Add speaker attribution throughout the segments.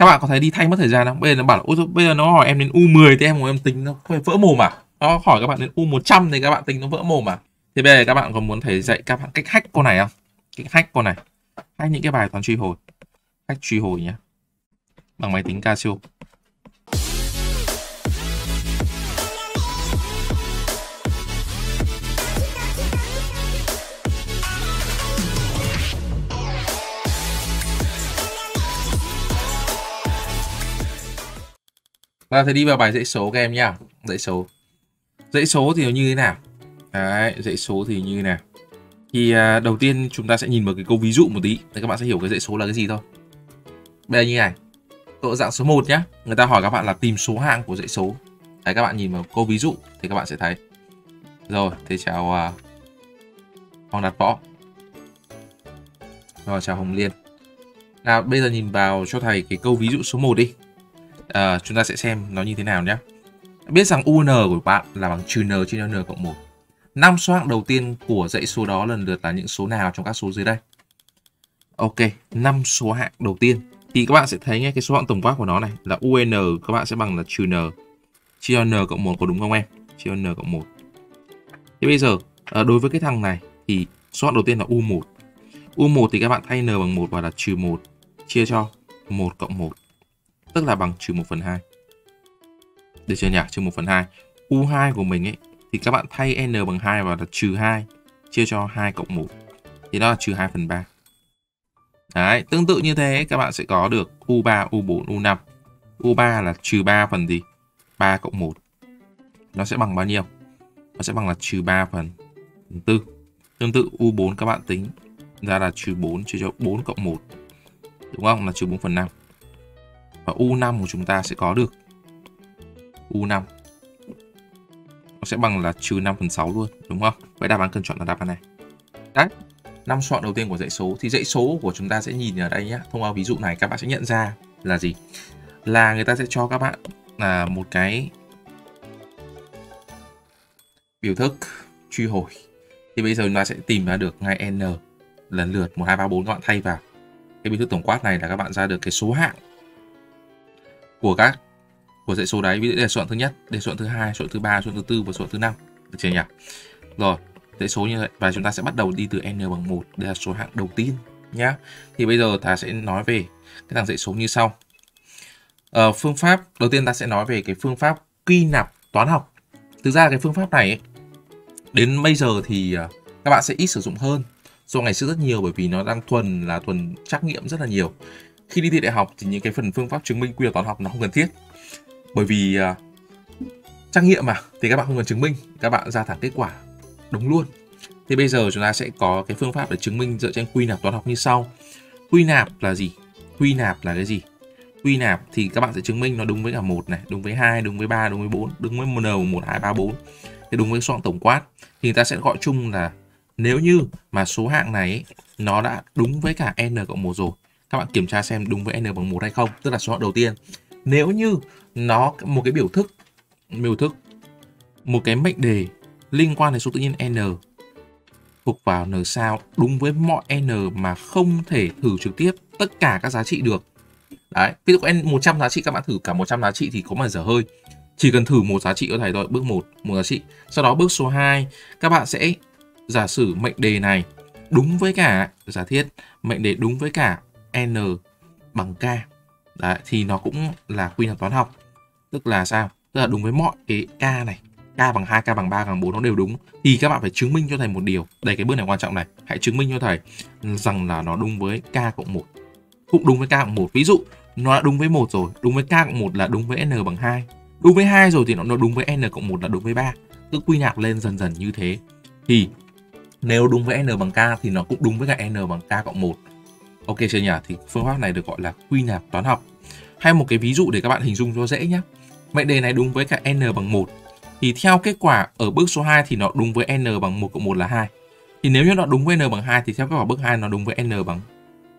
Speaker 1: các bạn có thấy đi thay mất thời gian không bây giờ nó bảo là bây giờ nó hỏi em đến u 10 thì em muốn em tính nó vỡ mồm à nó hỏi các bạn đến u 100 thì các bạn tính nó vỡ mồm à thì bây giờ các bạn có muốn thầy dạy các bạn cách hack cô này không cách hack cô này hack những cái bài toán truy hồi hack truy hồi nhé bằng máy tính casio Chúng vâng, ta sẽ đi vào bài dãy số các em nhá. Dãy số. Dãy số thì như thế nào? Đấy, dãy số thì như thế nào? Thì à, đầu tiên chúng ta sẽ nhìn vào cái câu ví dụ một tí để các bạn sẽ hiểu cái dãy số là cái gì thôi. Bây giờ như này. Tội dạng số 1 nhá. Người ta hỏi các bạn là tìm số hạng của dãy số. Đấy các bạn nhìn vào câu ví dụ thì các bạn sẽ thấy. Rồi, thế chào à, Hoàng đặt Võ. Rồi chào Hồng Liên. Nào bây giờ nhìn vào cho thầy cái câu ví dụ số 1 đi Ờ, chúng ta sẽ xem nó như thế nào nhé biết rằng UN của bạn là bằng trừ n trên n cộng 1 năm số hạng đầu tiên của dãy số đó lần lượt là những số nào trong các số dưới đây ok năm số hạng đầu tiên thì các bạn sẽ thấy nhé cái số hạng tổng quát của nó này là UN các bạn sẽ bằng là trừ n chia cho n cộng 1 có đúng không em chia cho n cộng 1 thế bây giờ ờ, đối với cái thằng này thì số hạng đầu tiên là U1 U1 thì các bạn thay n bằng 1 và là trừ 1 chia cho 1 cộng 1 tức là bằng trừ 1 phần 2. Được chưa nhỉ? Trừ 1 phần 2. U2 của mình ấy, thì các bạn thay n bằng 2 vào là trừ 2 chia cho 2 cộng 1. Thì đó là trừ 2 phần 3. Đấy, tương tự như thế các bạn sẽ có được U3, U4, U5. U3 là trừ 3 phần gì? 3 cộng 1. Nó sẽ bằng bao nhiêu? Nó sẽ bằng là trừ 3 phần 4. Tương tự U4 các bạn tính ra là trừ 4 chia cho 4 cộng 1. Đúng không? Là trừ 4 phần 5 và U5 của chúng ta sẽ có được U5 nó sẽ bằng là trừ 5 phần 6 luôn đúng không vậy đáp án cần chọn là đáp án này đấy năm chọn đầu tiên của dãy số thì dãy số của chúng ta sẽ nhìn ở đây nhé thông qua ví dụ này các bạn sẽ nhận ra là gì là người ta sẽ cho các bạn là một cái biểu thức truy hồi thì bây giờ chúng ta sẽ tìm ra được ngay n lần lượt 1, 2, 3, 4 các bạn thay vào cái biểu thức tổng quát này là các bạn ra được cái số hạng của các của dãy số đấy ví dụ đề soạn thứ nhất đề soạn thứ hai soạn thứ ba soạn thứ tư và soạn thứ năm được chưa nhỉ rồi dãy số như vậy và chúng ta sẽ bắt đầu đi từ n bằng một, đây là số hạng đầu tiên nhá thì bây giờ ta sẽ nói về cái thằng dãy số như sau ờ, phương pháp đầu tiên ta sẽ nói về cái phương pháp quy nạp toán học thực ra cái phương pháp này ấy, đến bây giờ thì ờ, các bạn sẽ ít sử dụng hơn so ngày xưa rất nhiều bởi vì nó đang thuần là thuần trắc nghiệm rất là nhiều khi đi thi đại học thì những cái phần phương pháp chứng minh quy luật toán học nó không cần thiết bởi vì uh, trắc nghiệm mà thì các bạn không cần chứng minh các bạn ra thẳng kết quả đúng luôn thì bây giờ chúng ta sẽ có cái phương pháp để chứng minh dựa trên quy nạp toán học như sau quy nạp là gì quy nạp là cái gì quy nạp thì các bạn sẽ chứng minh nó đúng với cả một này đúng với hai đúng với ba đúng với bốn đúng với n một hai ba bốn thì đúng với số hạng tổng quát thì người ta sẽ gọi chung là nếu như mà số hạng này nó đã đúng với cả n cộng một rồi các bạn kiểm tra xem đúng với n bằng một hay không tức là số đầu tiên nếu như nó một cái biểu thức biểu thức một cái mệnh đề liên quan đến số tự nhiên n thuộc vào n sao đúng với mọi n mà không thể thử trực tiếp tất cả các giá trị được đấy ví dụ n 100 giá trị các bạn thử cả 100 giá trị thì có mà dở hơi chỉ cần thử một giá trị có thể thôi bước 1 một giá trị sau đó bước số 2 các bạn sẽ giả sử mệnh đề này đúng với cả giả thiết mệnh đề đúng với cả n bằng k Đấy, thì nó cũng là quy luật toán học tức là sao tức là đúng với mọi cái k này k bằng 2, k bằng 3, k bằng 4 nó đều đúng thì các bạn phải chứng minh cho thầy một điều đây cái bước này quan trọng này hãy chứng minh cho thầy rằng là nó đúng với k cộng 1 cũng đúng với k cộng 1 ví dụ nó đã đúng với một rồi đúng với k cộng 1 là đúng với n bằng 2 đúng với 2 rồi thì nó đúng với n cộng 1 là đúng với 3 cứ quy nạp lên dần dần như thế thì nếu đúng với n bằng k thì nó cũng đúng với cả n bằng k cộng 1 Ok chưa nhỉ? Thì phương pháp này được gọi là quy nạp toán học. Hay một cái ví dụ để các bạn hình dung cho dễ nhé. Mệnh đề này đúng với cả n bằng 1. Thì theo kết quả ở bước số 2 thì nó đúng với n bằng 1 cộng 1 là 2. Thì nếu như nó đúng với n bằng 2 thì theo kết quả bước 2 nó đúng với n bằng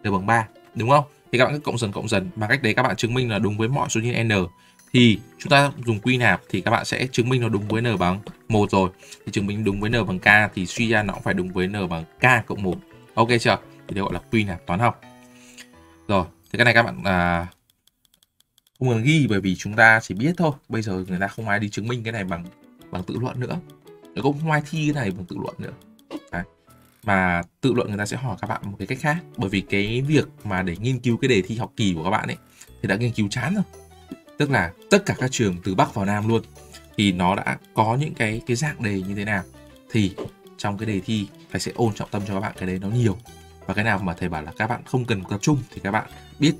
Speaker 1: n bằng 3, đúng không? Thì các bạn cứ cộng dần cộng dần và cách đấy các bạn chứng minh là đúng với mọi số nhân n. Thì chúng ta dùng quy nạp thì các bạn sẽ chứng minh nó đúng với n bằng 1 rồi. Thì chứng minh đúng với n bằng k thì suy ra nó cũng phải đúng với n bằng k cộng 1. Ok chưa? thì được gọi là pin hạt toán học rồi thì cái này các bạn à, không cần ghi bởi vì chúng ta chỉ biết thôi bây giờ người ta không ai đi chứng minh cái này bằng bằng tự luận nữa nó cũng không ai thi cái này bằng tự luận nữa Đấy. mà tự luận người ta sẽ hỏi các bạn một cái cách khác bởi vì cái việc mà để nghiên cứu cái đề thi học kỳ của các bạn ấy thì đã nghiên cứu chán rồi tức là tất cả các trường từ bắc vào nam luôn thì nó đã có những cái cái dạng đề như thế nào thì trong cái đề thi phải sẽ ôn trọng tâm cho các bạn cái đấy nó nhiều và cái nào mà thầy bảo là các bạn không cần tập trung thì các bạn biết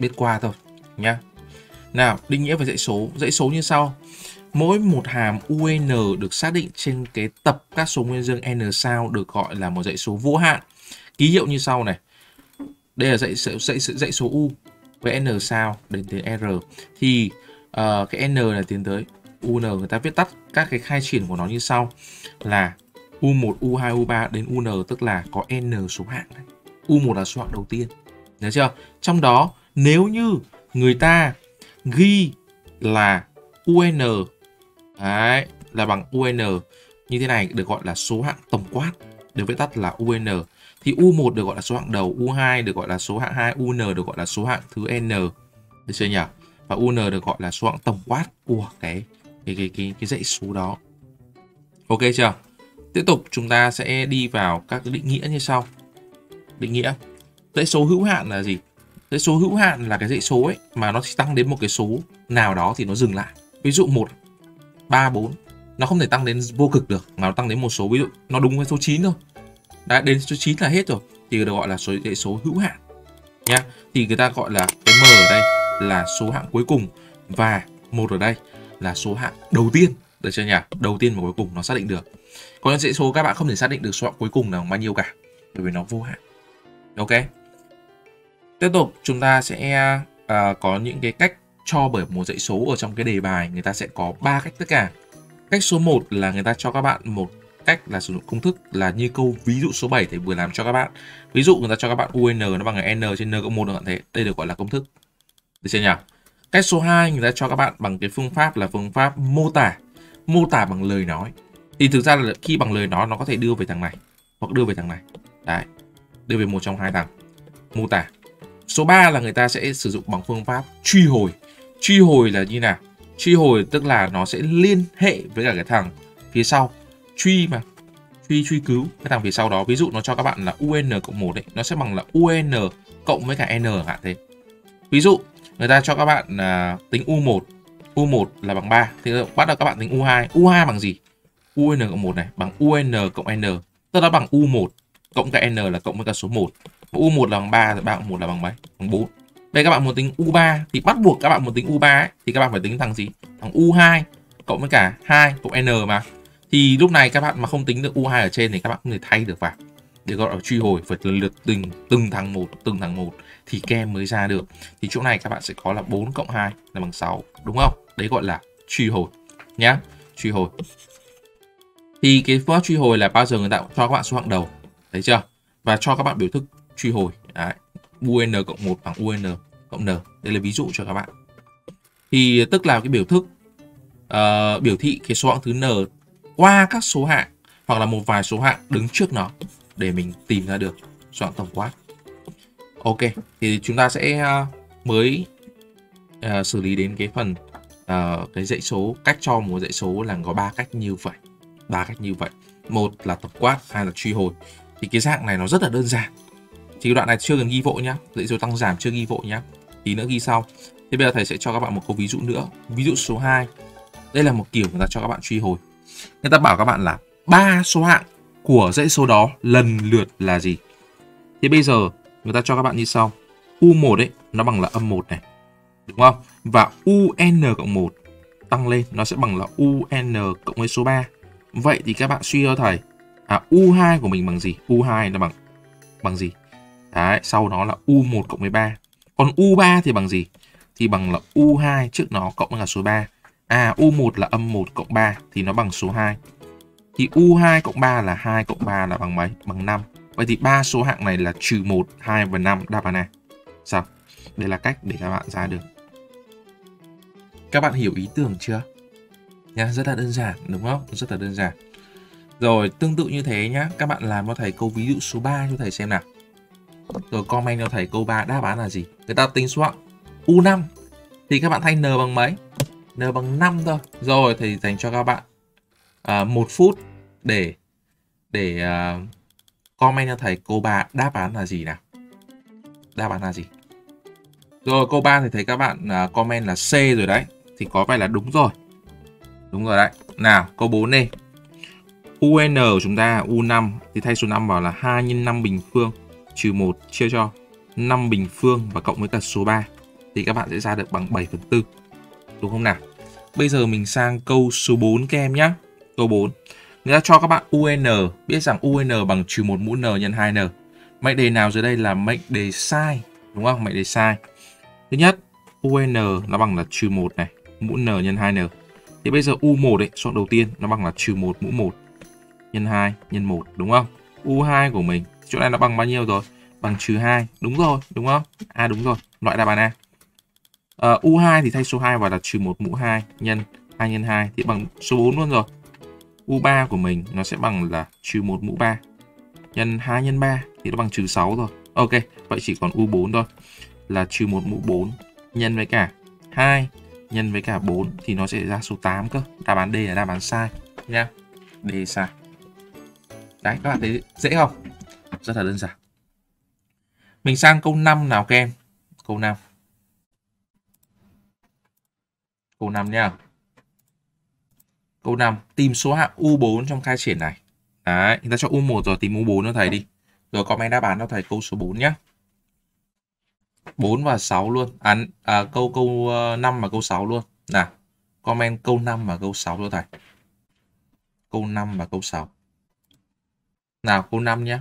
Speaker 1: biết qua thôi nhá nào định nghĩa về dãy số dãy số như sau mỗi một hàm un được xác định trên cái tập các số nguyên dương n sao được gọi là một dãy số vô hạn ký hiệu như sau này đây là dãy dãy dãy, số u với n sao đến tới r thì uh, cái n là tiến tới un người ta viết tắt các cái khai triển của nó như sau là U1, U2, U3 đến UN tức là có N số hạng đấy. U1 là số hạng đầu tiên. Đấy chưa? Trong đó nếu như người ta ghi là UN đấy, là bằng UN như thế này được gọi là số hạng tổng quát được viết tắt là UN thì U1 được gọi là số hạng đầu, U2 được gọi là số hạng 2, UN được gọi là số hạng thứ N. Được chưa nhỉ? Và UN được gọi là số hạng tổng quát của cái cái cái cái, cái dãy số đó. Ok chưa? Tiếp tục chúng ta sẽ đi vào các định nghĩa như sau. Định nghĩa dãy số hữu hạn là gì? Dãy số hữu hạn là cái dãy số ấy mà nó tăng đến một cái số nào đó thì nó dừng lại. Ví dụ 1 3 4 nó không thể tăng đến vô cực được mà nó tăng đến một số ví dụ nó đúng với số 9 thôi. Đã đến số 9 là hết rồi thì được gọi là số dãy số hữu hạn. Nhá. Thì người ta gọi là cái m ở đây là số hạng cuối cùng và một ở đây là số hạng đầu tiên được chưa nhỉ? Đầu tiên và cuối cùng nó xác định được. Còn dãy số các bạn không thể xác định được số cuối cùng là bao nhiêu cả, bởi vì nó vô hạn. Ok. Tiếp tục chúng ta sẽ uh, có những cái cách cho bởi một dãy số ở trong cái đề bài người ta sẽ có ba cách tất cả. Cách số 1 là người ta cho các bạn một cách là sử dụng công thức là như câu ví dụ số 7 thì vừa làm cho các bạn. Ví dụ người ta cho các bạn UN nó bằng n trên n cộng một các bạn thấy. Đây được gọi là công thức. Được chưa nhỉ? Cách số 2 người ta cho các bạn bằng cái phương pháp là phương pháp mô tả. Mô tả bằng lời nói thì thực ra là khi bằng lời nó nó có thể đưa về thằng này hoặc đưa về thằng này đấy đưa về một trong hai thằng mô tả số 3 là người ta sẽ sử dụng bằng phương pháp truy hồi truy hồi là như nào truy hồi tức là nó sẽ liên hệ với cả cái thằng phía sau truy mà truy truy cứu cái thằng phía sau đó ví dụ nó cho các bạn là un cộng một đấy nó sẽ bằng là un cộng với cả n hạn thế ví dụ người ta cho các bạn là tính u1 u1 là bằng 3 thì bắt đầu các bạn tính u2 u2 bằng gì UN cộng 1 này bằng UN cộng N. Tức là bằng U1 cộng cả N là cộng với cả số 1. U1 là bằng 3, 3 cộng 1 là bằng mấy? Bằng 4. Đây các bạn muốn tính U3 thì bắt buộc các bạn muốn tính U3 ấy, thì các bạn phải tính thằng gì? Thằng U2 cộng với cả 2 cộng N mà. Thì lúc này các bạn mà không tính được U2 ở trên thì các bạn không thể thay được vào để gọi là truy hồi phải lần lượt từng từng thằng một từng thằng một thì kem mới ra được thì chỗ này các bạn sẽ có là 4 cộng 2 là bằng 6 đúng không đấy gọi là truy hồi nhá truy hồi thì cái phương truy hồi là bao giờ người ta cũng cho các bạn số hạng đầu thấy chưa và cho các bạn biểu thức truy hồi Đấy. un cộng 1 bằng un cộng n đây là ví dụ cho các bạn thì tức là cái biểu thức uh, biểu thị cái số hạng thứ n qua các số hạng hoặc là một vài số hạng đứng trước nó để mình tìm ra được số hạng tổng quát ok thì chúng ta sẽ ờ, mới uh, xử lý đến cái phần uh, cái dãy số cách cho một dãy số là có ba cách như vậy ba cách như vậy một là tổng quát hai là truy hồi thì cái dạng này nó rất là đơn giản thì đoạn này chưa cần ghi vội nhá dãy số tăng giảm chưa ghi vội nhá tí nữa ghi sau thế bây giờ thầy sẽ cho các bạn một câu ví dụ nữa ví dụ số 2 đây là một kiểu người ta cho các bạn truy hồi người ta bảo các bạn là ba số hạng của dãy số đó lần lượt là gì thế bây giờ người ta cho các bạn như sau U1 đấy nó bằng là âm 1 này đúng không và UN cộng 1 tăng lên nó sẽ bằng là UN cộng với số 3 Vậy thì các bạn suy cho thầy à, U2 của mình bằng gì? U2 nó bằng bằng gì? Đấy, sau đó là U1 cộng với 3. Còn U3 thì bằng gì? Thì bằng là U2 trước nó cộng với số 3. À, U1 là âm 1 cộng 3 thì nó bằng số 2. Thì U2 cộng 3 là 2 cộng 3 là bằng mấy? Bằng 5. Vậy thì ba số hạng này là trừ 1, 2 và 5 đáp án A. Sao? Đây là cách để các bạn ra được. Các bạn hiểu ý tưởng chưa? nha rất là đơn giản đúng không rất là đơn giản rồi tương tự như thế nhá các bạn làm cho thầy câu ví dụ số 3 cho thầy xem nào rồi comment cho thầy câu 3 đáp án là gì người ta tính số U5 thì các bạn thay n bằng mấy n bằng 5 thôi rồi thầy dành cho các bạn à, một phút để để uh, comment cho thầy câu ba đáp án là gì nào đáp án là gì rồi câu ba thì thấy các bạn uh, comment là C rồi đấy thì có vẻ là đúng rồi Đúng rồi đấy. Nào, câu 4 đi. UN của chúng ta U5 thì thay số 5 vào là 2 x 5 bình phương trừ 1 chia cho 5 bình phương và cộng với cả số 3 thì các bạn sẽ ra được bằng 7 phần 4. Đúng không nào? Bây giờ mình sang câu số 4 các em nhé. Câu 4. Người ta cho các bạn UN biết rằng UN bằng trừ 1 mũ N nhân 2N. Mệnh đề nào dưới đây là mệnh đề sai. Đúng không? Mệnh đề sai. Thứ nhất, UN nó bằng là trừ 1 này. Mũ N nhân 2N Thế bây giờ U1 ấy, chọn đầu tiên nó bằng là trừ 1 mũ 1 nhân 2 nhân 1 đúng không? U2 của mình chỗ này nó bằng bao nhiêu rồi? Bằng trừ 2 đúng rồi đúng không? À đúng rồi loại đáp án A. À, ờ, U2 thì thay số 2 vào là trừ 1 mũ 2 nhân 2 nhân 2 thì bằng số 4 luôn rồi. U3 của mình nó sẽ bằng là trừ 1 mũ 3 nhân 2 nhân 3 thì nó bằng trừ 6 rồi. Ok, vậy chỉ còn U4 thôi là trừ 1 mũ 4 nhân với cả 2 nhân với cả 4 thì nó sẽ ra số 8 cơ. Đáp án D là đáp án sai nha. D sai. Đấy các bạn thấy dễ không? Rất là đơn giản. Mình sang câu 5 nào các em. Câu 5. Câu 5 nha. Câu 5, tìm số hạng U4 trong khai triển này. Đấy, chúng ta cho U1 rồi tìm U4 cho thầy đi. Rồi comment đáp án cho thầy câu số 4 nhé. 4 và 6 luôn. À, à câu câu 5 ờ, và câu 6 luôn. Nào, comment câu 5 và câu 6 cho thầy. Câu 5 và câu 6. Nào, câu 5 nhé.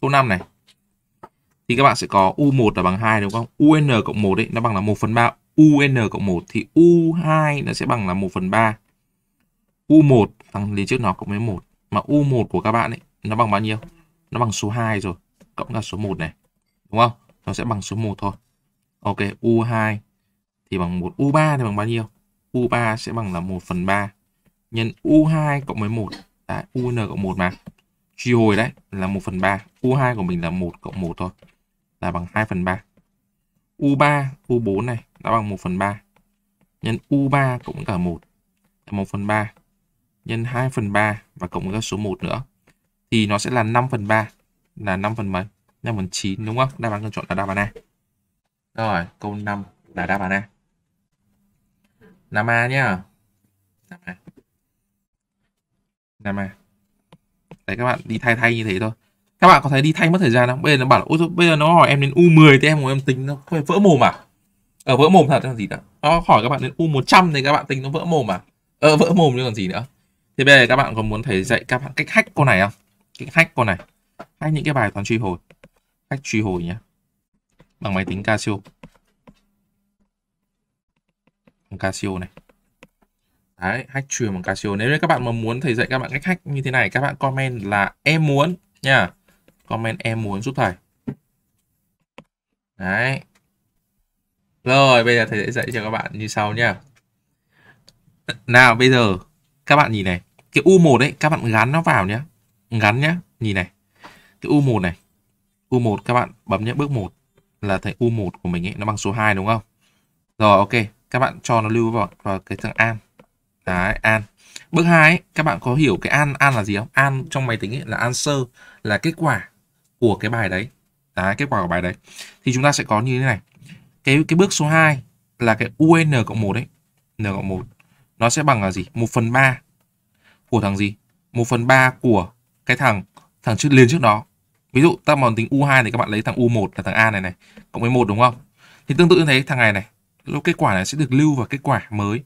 Speaker 1: Câu 5 này. Thì các bạn sẽ có U1 là bằng 2 đúng không? UN cộng 1 ấy, nó bằng là 1 phần 3. UN cộng 1 thì U2 nó sẽ bằng là 1 phần 3. U1 thằng liền trước nó cộng với 1. Mà U1 của các bạn ấy, nó bằng bao nhiêu? Nó bằng số 2 rồi. Cộng là số 1 này. Đúng không? nó sẽ bằng số 1 thôi. Ok, U2 thì bằng 1, U3 thì bằng bao nhiêu? U3 sẽ bằng là 1 phần 3 nhân U2 cộng với 1. Đấy, UN cộng 1 mà. Truy hồi đấy là 1 phần 3. U2 của mình là 1 cộng 1 thôi. Là bằng 2 phần 3. U3, U4 này đã bằng 1 phần 3. Nhân U3 cộng cả 1. Là 1 phần 3. Nhân 2 phần 3 và cộng với số 1 nữa. Thì nó sẽ là 5 phần 3. Là 5 phần mấy? 5 phần 9 đúng không? Đáp án lựa chọn là đáp án A. Rồi, câu 5 là đáp án A. Nam A nhá. Nam A. Nam A. Đấy các bạn đi thay thay như thế thôi. Các bạn có thấy đi thay mất thời gian không? Bây giờ nó bảo là bây giờ nó hỏi em đến U10 thì em ngồi em tính nó phải vỡ mồm à? Ở ờ, vỡ mồm thật là gì đó. Nó hỏi các bạn đến U100 thì các bạn tính nó vỡ mồm à? Ờ vỡ mồm chứ còn gì nữa. Thì bây giờ các bạn có muốn thầy dạy các bạn cách hack câu này không? Cách hack câu này. Hack những cái bài toán truy hồi cách truy hồi nhé bằng máy tính Casio bằng Casio này đấy hack truyền bằng Casio nếu như các bạn mà muốn thầy dạy các bạn cách hack như thế này các bạn comment là em muốn nha comment em muốn giúp thầy đấy rồi bây giờ thầy sẽ dạy cho các bạn như sau nha nào bây giờ các bạn nhìn này cái U1 đấy các bạn gắn nó vào nhé gắn nhé nhìn này cái U1 này U1 các bạn bấm nhé bước 1 là thấy U1 của mình ấy, nó bằng số 2 đúng không? Rồi ok, các bạn cho nó lưu vào, vào cái thằng an. Đấy, an. Bước 2 ấy, các bạn có hiểu cái an an là gì không? An trong máy tính ấy là answer là kết quả của cái bài đấy. Đấy, kết quả của bài đấy. Thì chúng ta sẽ có như thế này. Cái cái bước số 2 là cái UN cộng 1 đấy. N cộng 1 nó sẽ bằng là gì? 1 phần 3 của thằng gì? 1 phần 3 của cái thằng thằng trước liền trước đó ví dụ ta mòn tính u2 thì các bạn lấy thằng u1 là thằng a này này cộng với một đúng không thì tương tự như thế thằng này này lúc kết quả này sẽ được lưu vào kết quả mới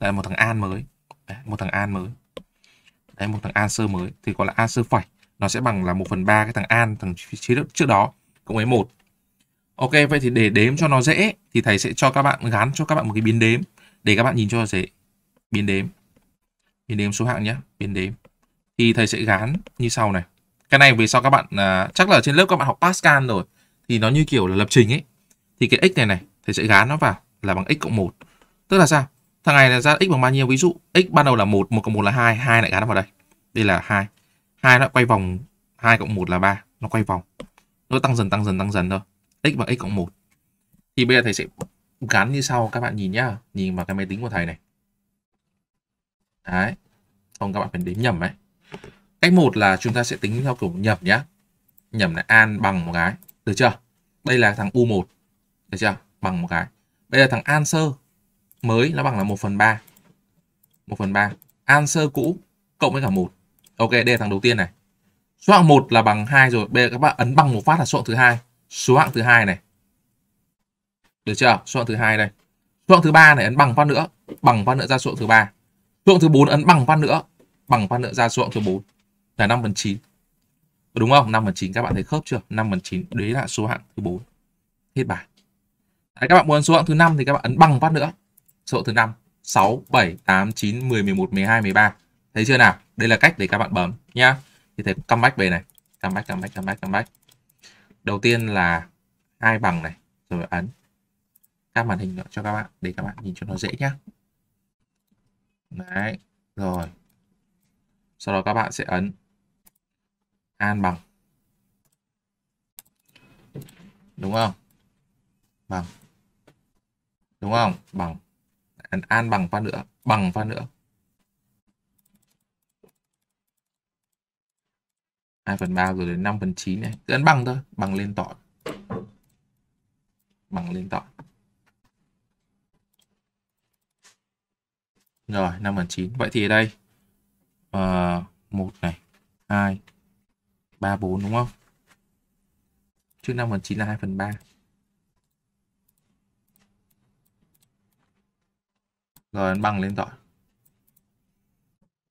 Speaker 1: là một thằng an mới đấy, một thằng an mới đấy một thằng sơ mới thì gọi là sơ phải nó sẽ bằng là 1 phần ba cái thằng an thằng chế độ trước đó cộng với một ok vậy thì để đếm cho nó dễ thì thầy sẽ cho các bạn gắn cho các bạn một cái biến đếm để các bạn nhìn cho dễ biến đếm biến đếm số hạng nhé biến đếm thì thầy sẽ gắn như sau này cái này vì sao các bạn à, chắc là trên lớp các bạn học Pascal rồi thì nó như kiểu là lập trình ấy thì cái x này này thầy sẽ gán nó vào là bằng x cộng 1 tức là sao thằng này là ra x bằng bao nhiêu ví dụ x ban đầu là 1 1 cộng 1 là 2 2 lại gán nó vào đây đây là 2 2 nó quay vòng 2 cộng 1 là 3 nó quay vòng nó tăng dần tăng dần tăng dần thôi x bằng x cộng 1 thì bây giờ thầy sẽ gắn như sau các bạn nhìn nhá nhìn vào cái máy tính của thầy này đấy không các bạn phải đếm nhầm ấy Cách một là chúng ta sẽ tính theo kiểu nhầm nhá. Nhầm là an bằng một cái. Được chưa? Đây là thằng U1. Được chưa? Bằng một cái. Bây giờ thằng an sơ mới nó bằng là 1 phần ba một phần ba An sơ cũ cộng với cả một Ok, đây là thằng đầu tiên này. Số hạng một là bằng hai rồi. Bây giờ các bạn ấn bằng một phát là số hạng thứ hai. Số hạng thứ hai này. Được chưa? Số hạng thứ hai đây. Số hạng thứ ba này ấn bằng phát nữa. Bằng phát nữa ra số hạng thứ ba. Số hạng thứ bốn ấn bằng phát nữa. Bằng phát nữa ra số hạng thứ bốn là 5 phần 9 đúng không 5 phần 9 các bạn thấy khớp chưa 5 phần 9 đấy là số hạng thứ 4 hết bài đấy, các bạn muốn số hạng thứ 5 thì các bạn ấn bằng phát nữa số hạng thứ 5 6 7 8 9 10 11 12 13 thấy chưa nào đây là cách để các bạn bấm nhá thì thầy comeback về này comeback comeback comeback comeback đầu tiên là hai bằng này rồi ấn các màn hình cho các bạn để các bạn nhìn cho nó dễ nhá đấy rồi sau đó các bạn sẽ ấn an bằng đúng không bằng đúng không bằng an bằng phát nữa bằng phát nữa hai phần ba rồi đến năm phần chín này cứ ấn bằng thôi bằng lên tỏi bằng lên tỏi rồi năm phần chín vậy thì ở đây uh, này hai 3, 4 đúng không? Trước 5 phần 9 là 2 phần 3. Rồi ấn bằng lên rồi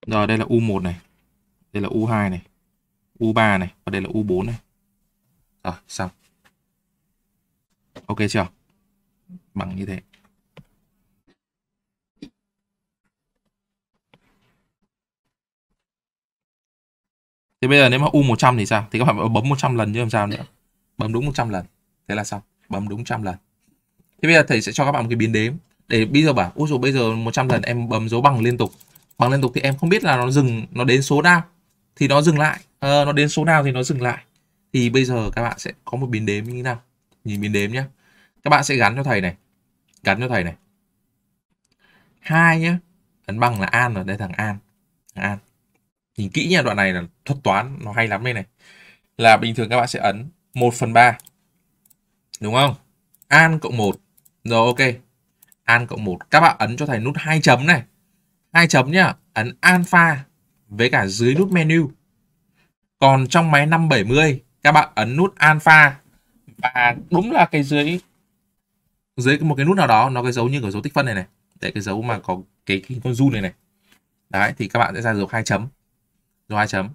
Speaker 1: Rồi đây là U1 này. Đây là U2 này. U3 này. Và đây là U4 này. Rồi xong. Ok chưa? Bằng như thế. Thế bây giờ nếu mà U100 thì sao? Thì các bạn bấm 100 lần chứ làm sao nữa. Bấm đúng 100 lần. Thế là xong. Bấm đúng 100 lần. Thế bây giờ thầy sẽ cho các bạn một cái biến đếm. Để bây giờ bảo, ôi rồi bây giờ 100 lần em bấm dấu bằng liên tục. Bằng liên tục thì em không biết là nó dừng, nó đến số nào. Thì nó dừng lại. À, nó đến số nào thì nó dừng lại. Thì bây giờ các bạn sẽ có một biến đếm như thế nào. Nhìn biến đếm nhé. Các bạn sẽ gắn cho thầy này. Gắn cho thầy này. hai nhé. Ấn bằng là an rồi. Đây thằng an. Thằng an nhìn kỹ nha đoạn này là thuật toán nó hay lắm đây này là bình thường các bạn sẽ ấn 1 phần 3 đúng không an cộng 1 rồi ok an cộng 1 các bạn ấn cho thầy nút hai chấm này hai chấm nhá ấn alpha với cả dưới nút menu còn trong máy 570 các bạn ấn nút alpha và đúng là cái dưới dưới một cái nút nào đó nó cái dấu như cái dấu tích phân này này để cái dấu mà có cái, cái con run này này đấy thì các bạn sẽ ra dấu hai chấm dấu hai chấm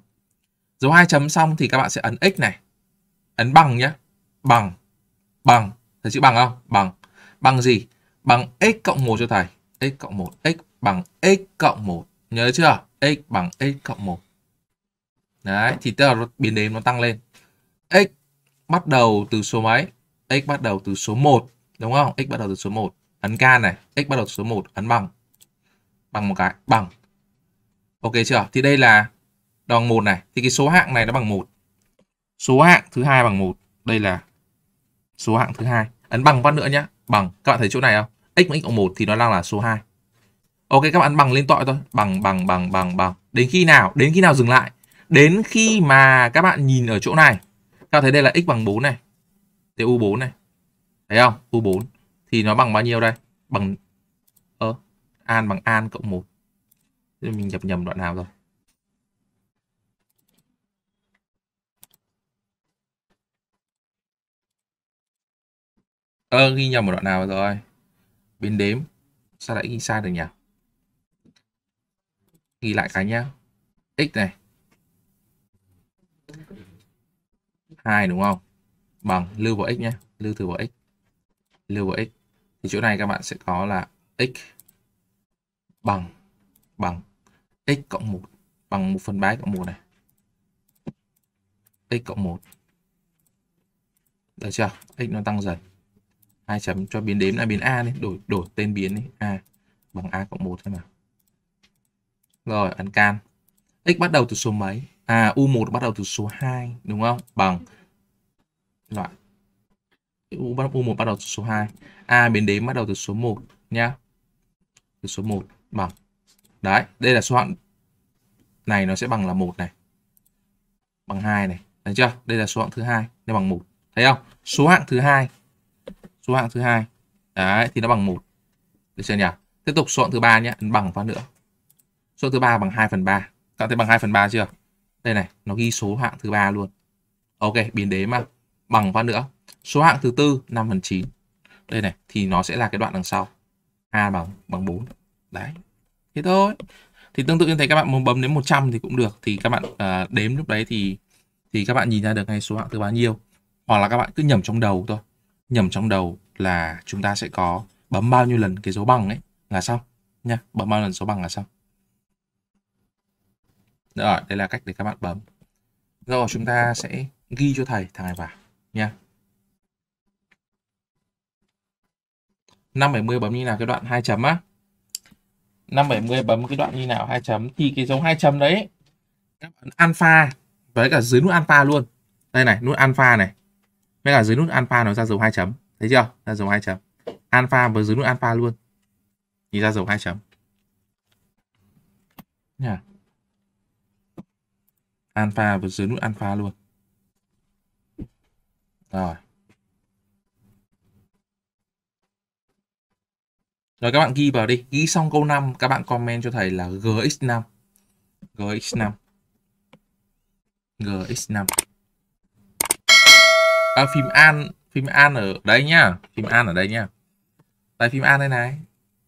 Speaker 1: dấu hai chấm xong thì các bạn sẽ ấn x này ấn bằng nhé bằng bằng thấy chữ bằng không bằng bằng gì bằng x cộng 1 cho thầy x cộng 1 x bằng x cộng 1 nhớ chưa x bằng x cộng 1 đấy thì tức là biến đếm nó tăng lên x bắt đầu từ số mấy x bắt đầu từ số 1 đúng không x bắt đầu từ số 1 ấn can này x bắt đầu từ số 1 ấn bằng bằng một cái bằng ok chưa thì đây là đó bằng 1 này. Thì cái số hạng này nó bằng 1. Số hạng thứ hai bằng 1. Đây là số hạng thứ hai. Ấn bằng phát nữa nhá. Bằng. Các bạn thấy chỗ này không? x mà x cộng 1 thì nó đang là số 2. Ok các bạn bằng lên tội thôi. Bằng bằng bằng bằng bằng. Đến khi nào? Đến khi nào dừng lại? Đến khi mà các bạn nhìn ở chỗ này. Các bạn thấy đây là x bằng 4 này. Đây u4 này. Thấy không? U4 thì nó bằng bao nhiêu đây? Bằng ơ an bằng an cộng 1. Mình nhập nhầm đoạn nào rồi. Ờ, ghi nhầm một đoạn nào rồi. Biến đếm. Sao lại ghi sai được nhỉ? Ghi lại cái nhá. X này. hai đúng không? Bằng lưu vào x nhé. Lưu thử vào x. Lưu vào x. Thì chỗ này các bạn sẽ có là x bằng bằng x cộng 1 bằng 1 phần 3 cộng 1 này. x cộng 1. Được chưa? x nó tăng dần hai chấm cho biến đếm là biến a đi đổi đổi tên biến đi a bằng a cộng một thế mà rồi ấn can x bắt đầu từ số mấy à u1 bắt đầu từ số 2 đúng không bằng loại u bắt u1 bắt đầu từ số 2 a biến đếm bắt đầu từ số 1 nhá từ số 1 bằng đấy đây là số hạng này nó sẽ bằng là một này bằng hai này thấy chưa đây là số hạng thứ hai đây bằng một thấy không số hạng thứ hai số hạng thứ hai đấy thì nó bằng một được chưa nhỉ tiếp tục số hạng thứ ba nhé bằng phát nữa số thứ ba bằng 2 phần ba. các bạn thấy bằng 2 phần ba chưa đây này nó ghi số hạng thứ ba luôn ok biến đế mà bằng phát nữa số hạng thứ tư 5 phần chín. đây này thì nó sẽ là cái đoạn đằng sau a bằng bằng bốn. đấy thế thôi thì tương tự như thế các bạn muốn bấm đến 100 thì cũng được thì các bạn uh, đếm lúc đấy thì thì các bạn nhìn ra được ngay số hạng từ bao nhiêu hoặc là các bạn cứ nhẩm trong đầu thôi nhầm trong đầu là chúng ta sẽ có bấm bao nhiêu lần cái dấu bằng ấy là xong nha bấm bao lần số bằng là xong rồi đây là cách để các bạn bấm rồi chúng ta sẽ ghi cho thầy thằng này vào nha 570 bấm như nào cái đoạn hai chấm á 570 bấm cái đoạn như nào hai chấm thì cái dấu hai chấm đấy các bạn alpha với cả dưới nút alpha luôn đây này nút alpha này với cả dưới nút alpha nó ra dấu hai chấm thấy chưa ra dấu hai chấm alpha và dưới nút alpha luôn thì ra dấu hai chấm nha alpha và dưới nút alpha luôn rồi Rồi các bạn ghi vào đi, ghi xong câu 5 các bạn comment cho thầy là GX5. GX5. GX5 à, phim an phim an ở đây nhá phim an ở đây nhá đây phim an đây này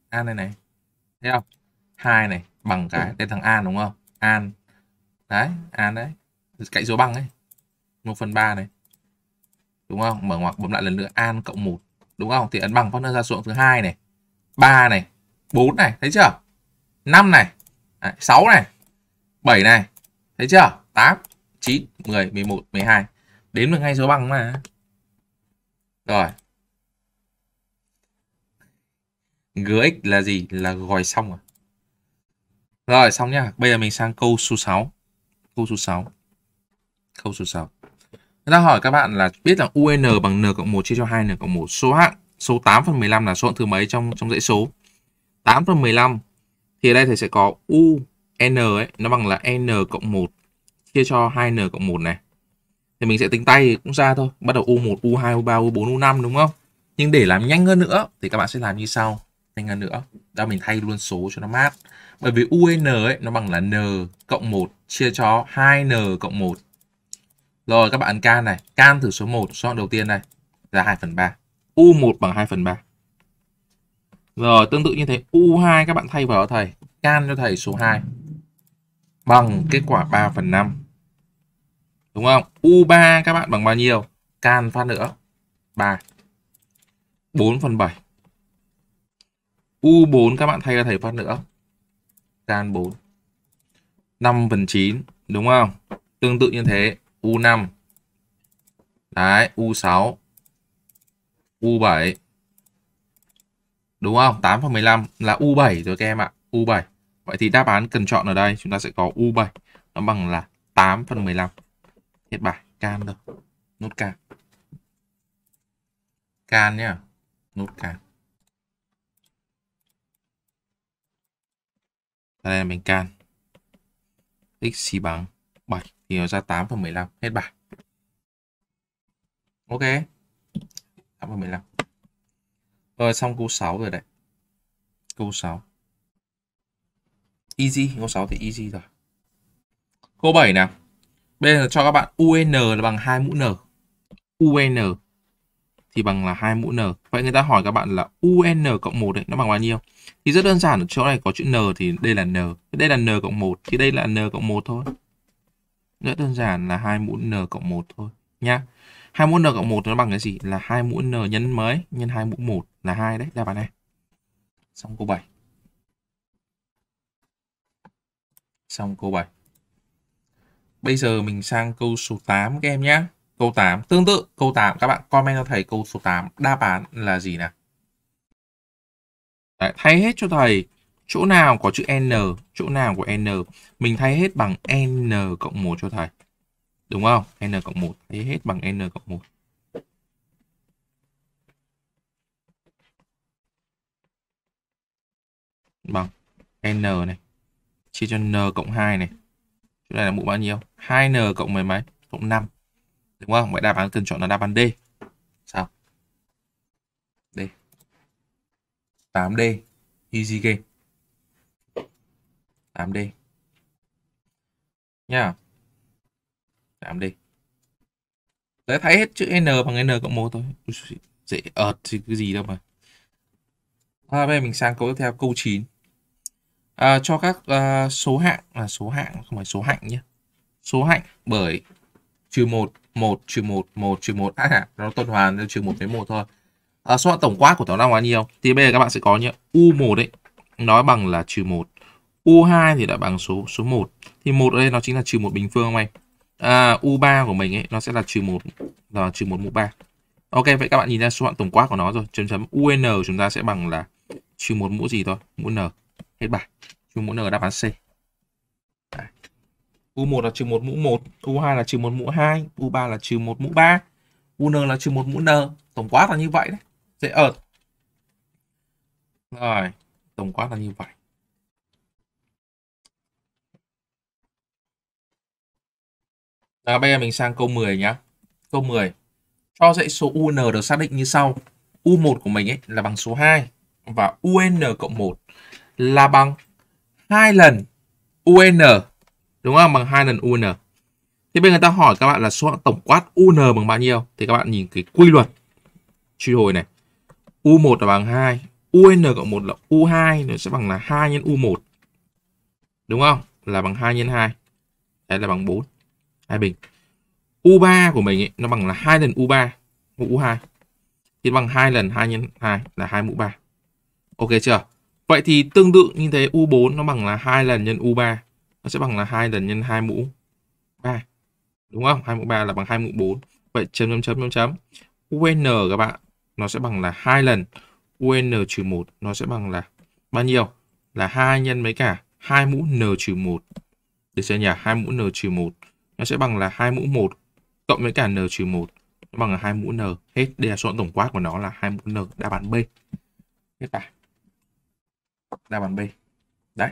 Speaker 1: an đây này thấy không hai này bằng cái tên thằng an đúng không an đấy an đấy cạnh số bằng ấy một phần ba này đúng không mở ngoặc bấm lại lần nữa an cộng một đúng không thì ấn bằng partner ra xuống thứ hai này ba này bốn này thấy chưa năm này sáu này bảy này thấy chưa tám chín mười mười một mười hai đếm được ngay số bằng mà rồi gx là gì là gòi xong à rồi xong nhá bây giờ mình sang câu số 6 câu số 6 câu số 6 ta hỏi các bạn là biết là UN bằng N cộng 1 chia cho 2N cộng 1 số hạng số 8 phần 15 là số thứ mấy trong trong dãy số 8 phần 15 thì ở đây thầy sẽ có U N ấy nó bằng là N cộng 1 chia cho 2N cộng 1 này thì mình sẽ tính tay thì cũng ra thôi bắt đầu U1 U2 U3 U4 U5 đúng không nhưng để làm nhanh hơn nữa thì các bạn sẽ làm như sau nhanh hơn nữa đó mình thay luôn số cho nó mát bởi vì UN ấy nó bằng là N cộng 1 chia cho 2N cộng 1 rồi các bạn ấn can này can thử số 1 số đầu tiên này là 2 phần 3 U1 bằng 2 phần 3 rồi tương tự như thế U2 các bạn thay vào thầy can cho thầy số 2 bằng kết quả 3 phần 5 Đúng không? U3 các bạn bằng bao nhiêu? Can phát nữa. 3. 4 phần 7. U4 các bạn thay ra thầy phát nữa. Can 4. 5 phần 9. Đúng không? Tương tự như thế. U5. Đấy. U6. U7. Đúng không? 8 phần 15 là U7 rồi các em ạ. U7. Vậy thì đáp án cần chọn ở đây chúng ta sẽ có U7. Nó bằng là 8 phần 15 hết bài can thôi nốt can can nhá nốt can đây là mình can x xì bằng 7 thì nó ra 8 phần 15 hết bài ok 8 phần 15 rồi xong câu 6 rồi đấy câu 6 easy câu 6 thì easy rồi câu 7 nào Bây giờ cho các bạn UN là bằng hai mũ N. UN thì bằng là hai mũ N. Vậy người ta hỏi các bạn là UN cộng 1 ấy, nó bằng bao nhiêu? Thì rất đơn giản, ở chỗ này có chữ N thì đây là N. Đây là N cộng 1, thì đây là N cộng 1 thôi. Rất đơn giản là hai mũ N cộng 1 thôi. nha hai mũ N cộng 1 nó bằng cái gì? Là hai mũ N nhân mới Nhân hai mũ 1 là hai đấy. Đáp án này. Xong câu 7. Xong câu 7. Bây giờ mình sang câu số 8 các em nhé. Câu 8 tương tự câu 8 các bạn comment cho thầy câu số 8 đáp án là gì nè Đấy, thay hết cho thầy chỗ nào có chữ n, chỗ nào của n mình thay hết bằng n cộng 1 cho thầy. Đúng không? n cộng 1 thay hết bằng n cộng 1. bằng n này chia cho n cộng 2 này chỗ này là mũ bao nhiêu 2n cộng mười mấy cộng 5 đúng không vậy đáp án cần chọn là đáp án D sao D 8D easy game 8D nha 8D Đấy, thấy hết chữ N bằng N cộng 1 thôi dễ ợt thì cái gì đâu mà à, bây giờ mình sang câu tiếp theo câu 9 à, cho các à, số hạng là số hạng không phải số hạnh nhé số hạnh bởi trừ 1 1 trừ 1 1 trừ 1 à, à nó tuần hoàn nên trừ 1 với 1 thôi à, số hạng tổng quát của nó là bao nhiêu thì bây giờ các bạn sẽ có nhé U1 đấy nó bằng là trừ 1 U2 thì đã bằng số số 1 thì 1 ở đây nó chính là trừ 1 bình phương không anh à, U3 của mình ấy nó sẽ là trừ 1 là trừ 1 mũ 3 Ok vậy các bạn nhìn ra số hạng tổng quát của nó rồi chấm chấm UN chúng ta sẽ bằng là trừ 1 mũ gì thôi mũ N hết bài trừ 1 n đáp án C Đấy. U1 là trừ 1 mũ 1 U2 là trừ 1 mũ 2 U3 là trừ 1 mũ 3 UN là trừ 1 mũ N tổng quát là như vậy đấy dễ ợt rồi tổng quát là như vậy À, bây giờ mình sang câu 10 nhá. Câu 10. Cho dãy số UN được xác định như sau. U1 của mình ấy là bằng số 2 và UN cộng 1 là bằng hai lần UN đúng không bằng hai lần UN thế bây người ta hỏi các bạn là số tổng quát UN bằng bao nhiêu thì các bạn nhìn cái quy luật truy hồi này U1 là bằng 2 UN cộng 1 là U2 nó sẽ bằng là 2 nhân U1 đúng không là bằng 2 nhân 2 đấy là bằng 4 hai bình U3 của mình ấy, nó bằng là 2 lần U3 mũ U2 thì bằng 2 lần 2 nhân 2 là 2 mũ 3 ok chưa Vậy thì tương tự như thế U4 nó bằng là 2 lần nhân U3. Nó sẽ bằng là 2 lần nhân 2 mũ 3. Đúng không? 2 mũ 3 là bằng 2 mũ 4. Vậy chấm chấm chấm chấm chấm. UN các bạn, nó sẽ bằng là 2 lần. UN trừ 1 nó sẽ bằng là bao nhiêu? Là 2 nhân mấy cả 2 mũ N trừ 1. Được chưa nhỉ? 2 mũ N trừ 1. Nó sẽ bằng là 2 mũ 1 cộng với cả N trừ 1. Nó bằng là 2 mũ N. Hết. Đây là số tổng quát của nó là 2 mũ N. Đáp án B. Hết cả ra bàn b đấy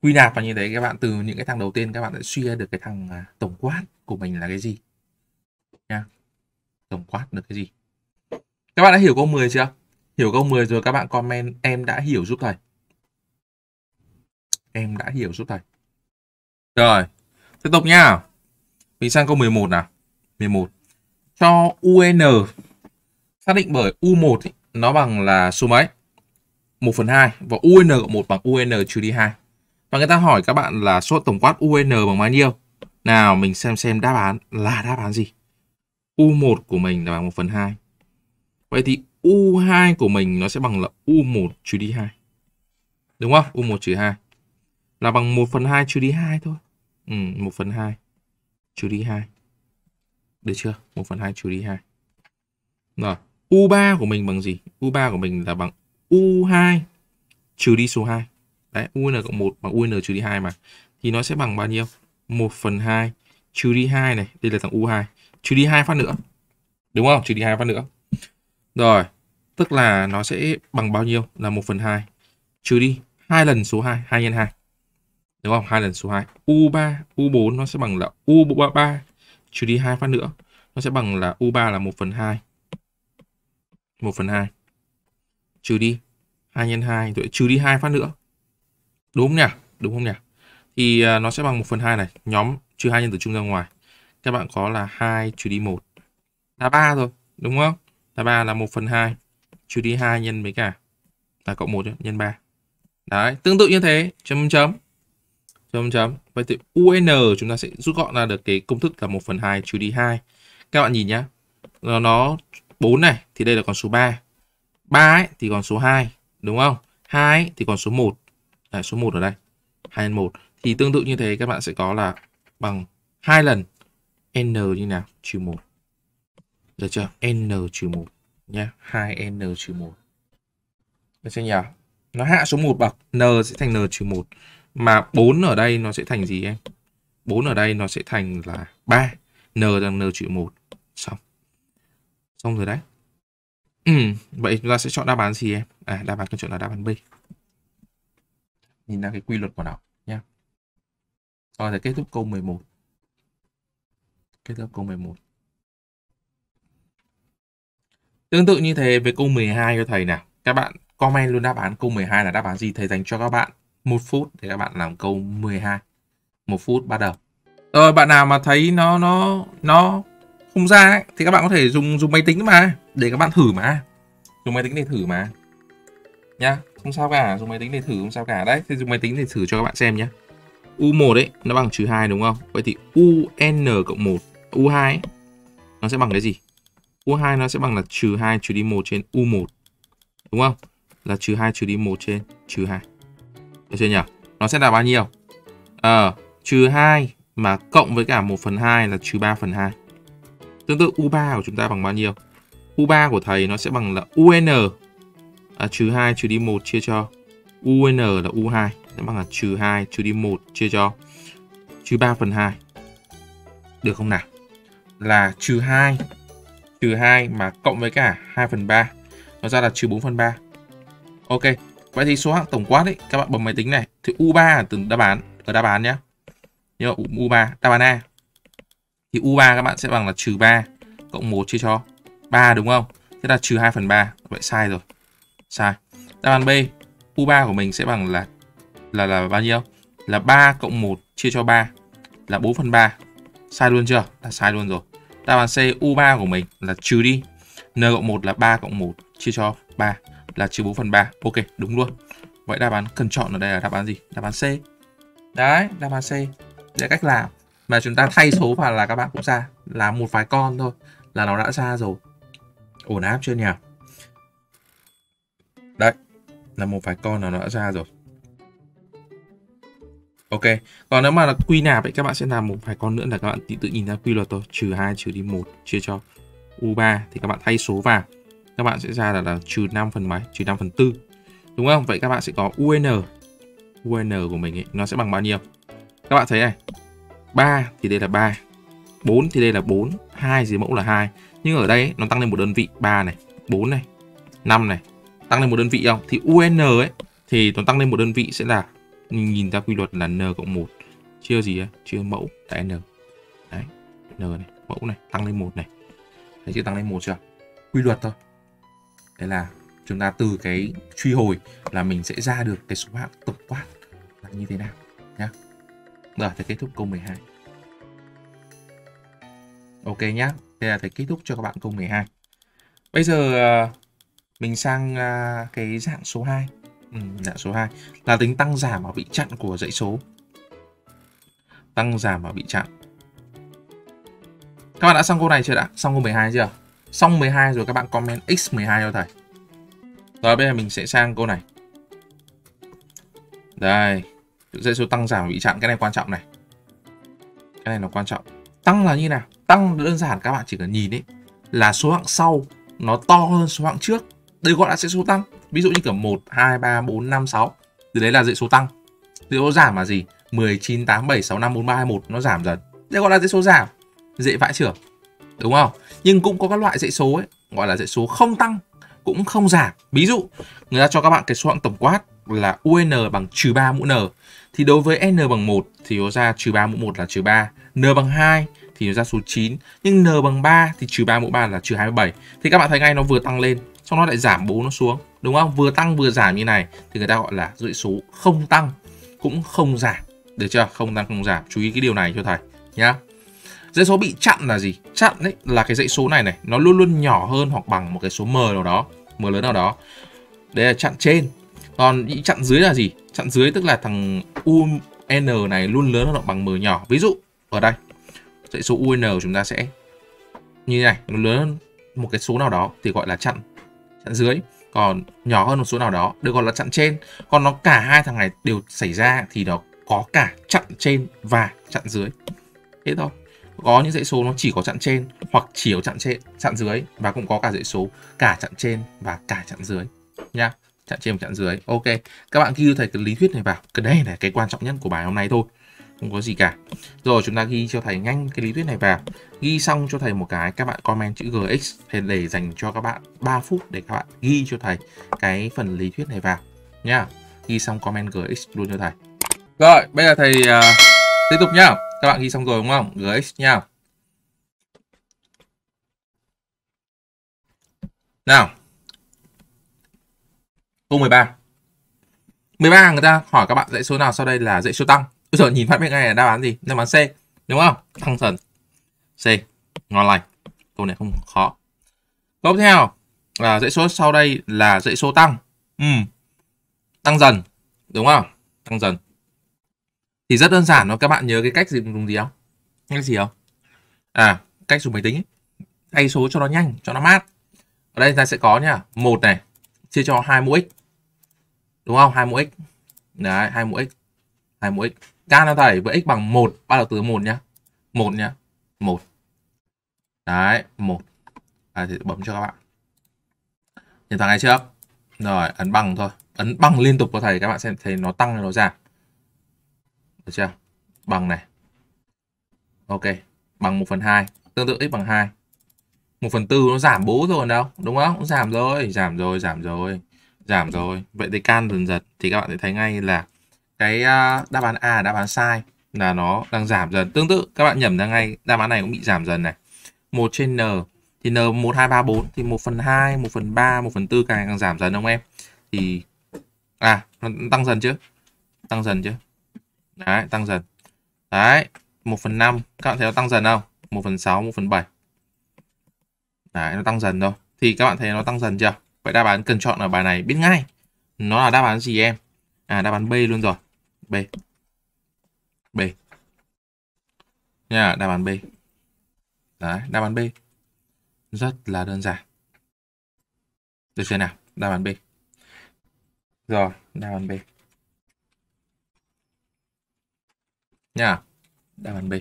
Speaker 1: quy nạp và như thế các bạn từ những cái thằng đầu tiên các bạn sẽ suy ra được cái thằng à, tổng quát của mình là cái gì nha tổng quát được cái gì các bạn đã hiểu câu 10 chưa hiểu câu 10 rồi các bạn comment em đã hiểu giúp thầy em đã hiểu giúp thầy rồi tiếp tục nha mình sang câu 11 nào 11 cho UN xác định bởi U1 ý, nó bằng là số mấy 1 phần 2 và UN cộng 1 bằng UN trừ đi 2. Và người ta hỏi các bạn là số tổng quát UN bằng bao nhiêu? Nào mình xem xem đáp án là đáp án gì. U1 của mình là bằng 1 phần 2. Vậy thì U2 của mình nó sẽ bằng là U1 trừ đi 2. Đúng không? U1 trừ 2. Là bằng 1 phần 2 trừ đi 2 thôi. Ừ, 1 phần 2 trừ đi 2. Được chưa? 1 phần 2 trừ đi 2. Rồi. U3 của mình bằng gì? U3 của mình là bằng U2 trừ đi số 2. Đấy, UN cộng 1 bằng UN trừ đi 2 mà. Thì nó sẽ bằng bao nhiêu? 1 phần 2 trừ đi 2 này. Đây là thằng U2. Trừ đi 2 phát nữa. Đúng không? Trừ đi 2 phát nữa. Rồi. Tức là nó sẽ bằng bao nhiêu? Là 1 phần 2. Trừ đi 2 lần số 2. 2 nhân 2. Đúng không? 2 lần số 2. U3, U4 nó sẽ bằng là U33 trừ đi 2 phát nữa. Nó sẽ bằng là U3 là 1 phần 2. 1 phần 2 trừ đi 2 nhân 2 rồi trừ đi hai phát nữa. Đúng không nhỉ? Đúng không nhỉ? Thì à, nó sẽ bằng 1 phần 2 này, nhóm trừ hai nhân tử chung ra ngoài. Các bạn có là 2 trừ đi 1 là 3 rồi, đúng không? Là 3 là 1 phần 2 trừ đi 2 nhân với cả là cộng 1 nhân 3. Đấy, tương tự như thế, chấm chấm chấm chấm. Vậy thì UN chúng ta sẽ rút gọn ra được cái công thức là 1 phần 2 trừ đi 2. Các bạn nhìn nhá, nó, nó 4 này thì đây là con số 3 3 ấy, thì còn số 2 đúng không? 2 ấy, thì còn số 1. Đấy, số 1 ở đây. 2 nhân 1 thì tương tự như thế các bạn sẽ có là bằng 2 lần n như nào? trừ 1. Được chưa? n trừ 1 nhá. 2n trừ 1. Được chưa nhỉ? Nó hạ số 1 bậc, n sẽ thành n trừ 1 mà 4 ở đây nó sẽ thành gì em? 4 ở đây nó sẽ thành là 3. n bằng n trừ 1. Xong. Xong rồi đấy. Ừ, vậy chúng ta sẽ chọn đáp án gì em? À, đáp án câu chuyện là đáp án B. Nhìn ra cái quy luật của nó nhé. Rồi, kết thúc câu 11. Kết thúc câu 11. Tương tự như thế với câu 12 cho thầy nào. Các bạn comment luôn đáp án câu 12 là đáp án gì. Thầy dành cho các bạn một phút để các bạn làm câu 12. một phút bắt đầu. Rồi, bạn nào mà thấy nó nó nó không ra ấy, thì các bạn có thể dùng dùng máy tính mà để các bạn thử mà dùng máy tính để thử mà nhá không sao cả dùng máy tính để thử không sao cả đấy thì dùng máy tính để thử cho các bạn xem nhé u1 đấy nó bằng trừ hai đúng không vậy thì u n cộng một u2 nó sẽ bằng cái gì u2 nó sẽ bằng là trừ hai trừ đi một trên u1 đúng không là trừ hai trừ đi một trên trừ hai được chưa nhỉ nó sẽ là bao nhiêu ờ à, trừ hai mà cộng với cả 1 phần 2 là trừ 3 phần 2 tương tự u3 của chúng ta bằng bao nhiêu U3 của thầy nó sẽ bằng là UN à, trừ 2 trừ đi 1 chia cho UN là U2 sẽ bằng là trừ 2 trừ đi 1 chia cho trừ 3 phần 2 được không nào là trừ 2 trừ 2 mà cộng với cả 2 phần 3 nó ra là trừ 4 phần 3 ok vậy thì số hạng tổng quát ấy các bạn bấm máy tính này thì U3 ở từng đáp án ở đáp án nhé nhưng U3 đáp án A thì U3 các bạn sẽ bằng là trừ 3 cộng 1 chia cho 3 đúng không? Thế là trừ 2 phần 3. Vậy sai rồi. Sai. Đáp án B, U3 của mình sẽ bằng là là là bao nhiêu? Là 3 cộng 1 chia cho 3 là 4 phần 3. Sai luôn chưa? Là sai luôn rồi. Đáp án C, U3 của mình là trừ đi. N cộng 1 là 3 cộng 1 chia cho 3 là trừ 4 phần 3. Ok, đúng luôn. Vậy đáp án cần chọn ở đây là đáp án gì? Đáp án C. Đấy, đáp án C. Đấy cách làm. Mà chúng ta thay số vào là các bạn cũng ra. Là một vài con thôi là nó đã ra rồi ổn áp chưa nhỉ đấy là một vài con nào nó đã ra rồi ok còn nếu mà là quy nạp ấy các bạn sẽ làm một vài con nữa là các bạn tự nhìn ra quy luật thôi trừ 2 trừ đi 1 chia cho u3 thì các bạn thay số vào các bạn sẽ ra là, là trừ 5 phần mấy trừ 5 phần tư đúng không vậy các bạn sẽ có un un của mình ấy, nó sẽ bằng bao nhiêu các bạn thấy này 3 thì đây là 3 4 thì đây là 4 2 dưới mẫu là 2 nhưng ở đây nó tăng lên một đơn vị 3 này 4 này 5 này tăng lên một đơn vị không thì un ấy thì nó tăng lên một đơn vị sẽ là nhìn ra quy luật là n cộng một chia gì ấy? chia mẫu tại n đấy n này mẫu này tăng lên một này thấy chưa tăng lên một chưa quy luật thôi đấy là chúng ta từ cái truy hồi là mình sẽ ra được cái số hạng tổng quát là như thế nào nhá rồi thì kết thúc câu 12 ok nhá đây là thầy kết thúc cho các bạn câu 12. Bây giờ à, mình sang à, cái dạng số 2. Ừ, dạng số 2 là tính tăng giảm và bị chặn của dãy số. Tăng giảm và bị chặn. Các bạn đã xong câu này chưa đã? Xong câu 12 chưa? Xong 12 rồi các bạn comment x12 cho thầy. Rồi bây giờ mình sẽ sang câu này. Đây, dãy số tăng giảm và bị chặn cái này quan trọng này. Cái này nó quan trọng. Tăng là như nào? Tăng đơn giản các bạn chỉ cần nhìn đấy là số hạng sau nó to hơn số hạng trước. Đây gọi là sẽ số tăng. Ví dụ như kiểu 1, 2, 3, 4, 5, 6. thì đấy là dãy số tăng. Dãy số giảm là gì? 19, 8, 7, 6, 5, 4, 3, 2, 1 nó giảm dần. Đây gọi là dãy số giảm. Dễ vãi trưởng. Đúng không? Nhưng cũng có các loại dãy số ấy gọi là dãy số không tăng cũng không giảm. Ví dụ, người ta cho các bạn cái số hạng tổng quát là UN bằng trừ 3 mũ N. Thì đối với N bằng 1 thì nó ra trừ 3 mũ 1 là trừ 3 n bằng 2 thì nó ra số 9 nhưng n bằng 3 thì trừ 3 mũ 3 là trừ 27 thì các bạn thấy ngay nó vừa tăng lên xong nó lại giảm 4 nó xuống đúng không vừa tăng vừa giảm như này thì người ta gọi là dãy số không tăng cũng không giảm được chưa không tăng không giảm chú ý cái điều này cho thầy nhá dãy số bị chặn là gì chặn đấy là cái dãy số này này nó luôn luôn nhỏ hơn hoặc bằng một cái số m nào đó m lớn nào đó đấy là chặn trên còn chặn dưới là gì chặn dưới tức là thằng un n này luôn lớn hơn hoặc bằng m nhỏ ví dụ ở đây dãy số UNL chúng ta sẽ như này nó lớn hơn một cái số nào đó thì gọi là chặn chặn dưới còn nhỏ hơn một số nào đó được gọi là chặn trên còn nó cả hai thằng này đều xảy ra thì nó có cả chặn trên và chặn dưới thế thôi có những dãy số nó chỉ có chặn trên hoặc chỉ có chặn trên chặn dưới và cũng có cả dãy số cả chặn trên và cả chặn dưới nha chặn trên và chặn dưới ok các bạn ghi thầy cái lý thuyết này vào cái đây là cái quan trọng nhất của bài hôm nay thôi không có gì cả rồi chúng ta ghi cho thầy nhanh cái lý thuyết này vào ghi xong cho thầy một cái các bạn comment chữ gx thì để dành cho các bạn 3 phút để các bạn ghi cho thầy cái phần lý thuyết này vào nha. ghi xong comment gx luôn cho thầy rồi bây giờ thầy uh, tiếp tục nhá các bạn ghi xong rồi đúng không gx nhá nào câu 13 13 người ta hỏi các bạn dãy số nào sau đây là dãy số tăng giờ nhìn phát biết ngay là đáp án gì đáp án C đúng không thăng thần C ngon lành câu này không khó câu tiếp theo là dãy số sau đây là dãy số tăng ừ. tăng dần đúng không tăng dần thì rất đơn giản nó các bạn nhớ cái cách gì dùng gì không cách gì không à cách dùng máy tính ấy. thay số cho nó nhanh cho nó mát ở đây ta sẽ có nhá một này chia cho hai mũ x đúng không hai mũ x đấy hai mũ x hai mũ x tan ra thầy với x bằng 1 bắt đầu từ 1 nhá 1 nhá 1 đấy 1 à, thì bấm cho các bạn nhìn thằng này chưa rồi ấn bằng thôi ấn bằng liên tục cho thầy các bạn xem thấy nó tăng hay nó giảm được chưa bằng này ok bằng 1 phần 2 tương tự x bằng 2 1 phần 4 nó giảm bố rồi đâu đúng không nó giảm rồi giảm rồi giảm rồi giảm rồi vậy thì can dần dần thì các bạn sẽ thấy ngay là cái à, đáp án A là đáp án sai là nó đang giảm dần. Tương tự các bạn nhầm ra ngay đáp án này cũng bị giảm dần này. 1 trên N thì N 1 2 3 4 thì 1 phần 2, 1 phần 3, 1 phần 4 càng càng giảm dần không em? Thì à nó tăng dần chứ? Tăng dần chứ? Đấy, tăng dần. Đấy, 1 phần 5 các bạn thấy nó tăng dần không? 1 phần 6, 1 phần 7 Đấy, nó tăng dần thôi Thì các bạn thấy nó tăng dần chưa? Vậy đáp án cần chọn ở bài này biết ngay Nó là đáp án gì em? À, đáp án B luôn rồi B. B. Nha, yeah, đáp án B. Đấy, đáp án B. Rất là đơn giản. Được chưa nào? Đáp án B. Rồi, đáp án B. Nha, yeah, đáp án B.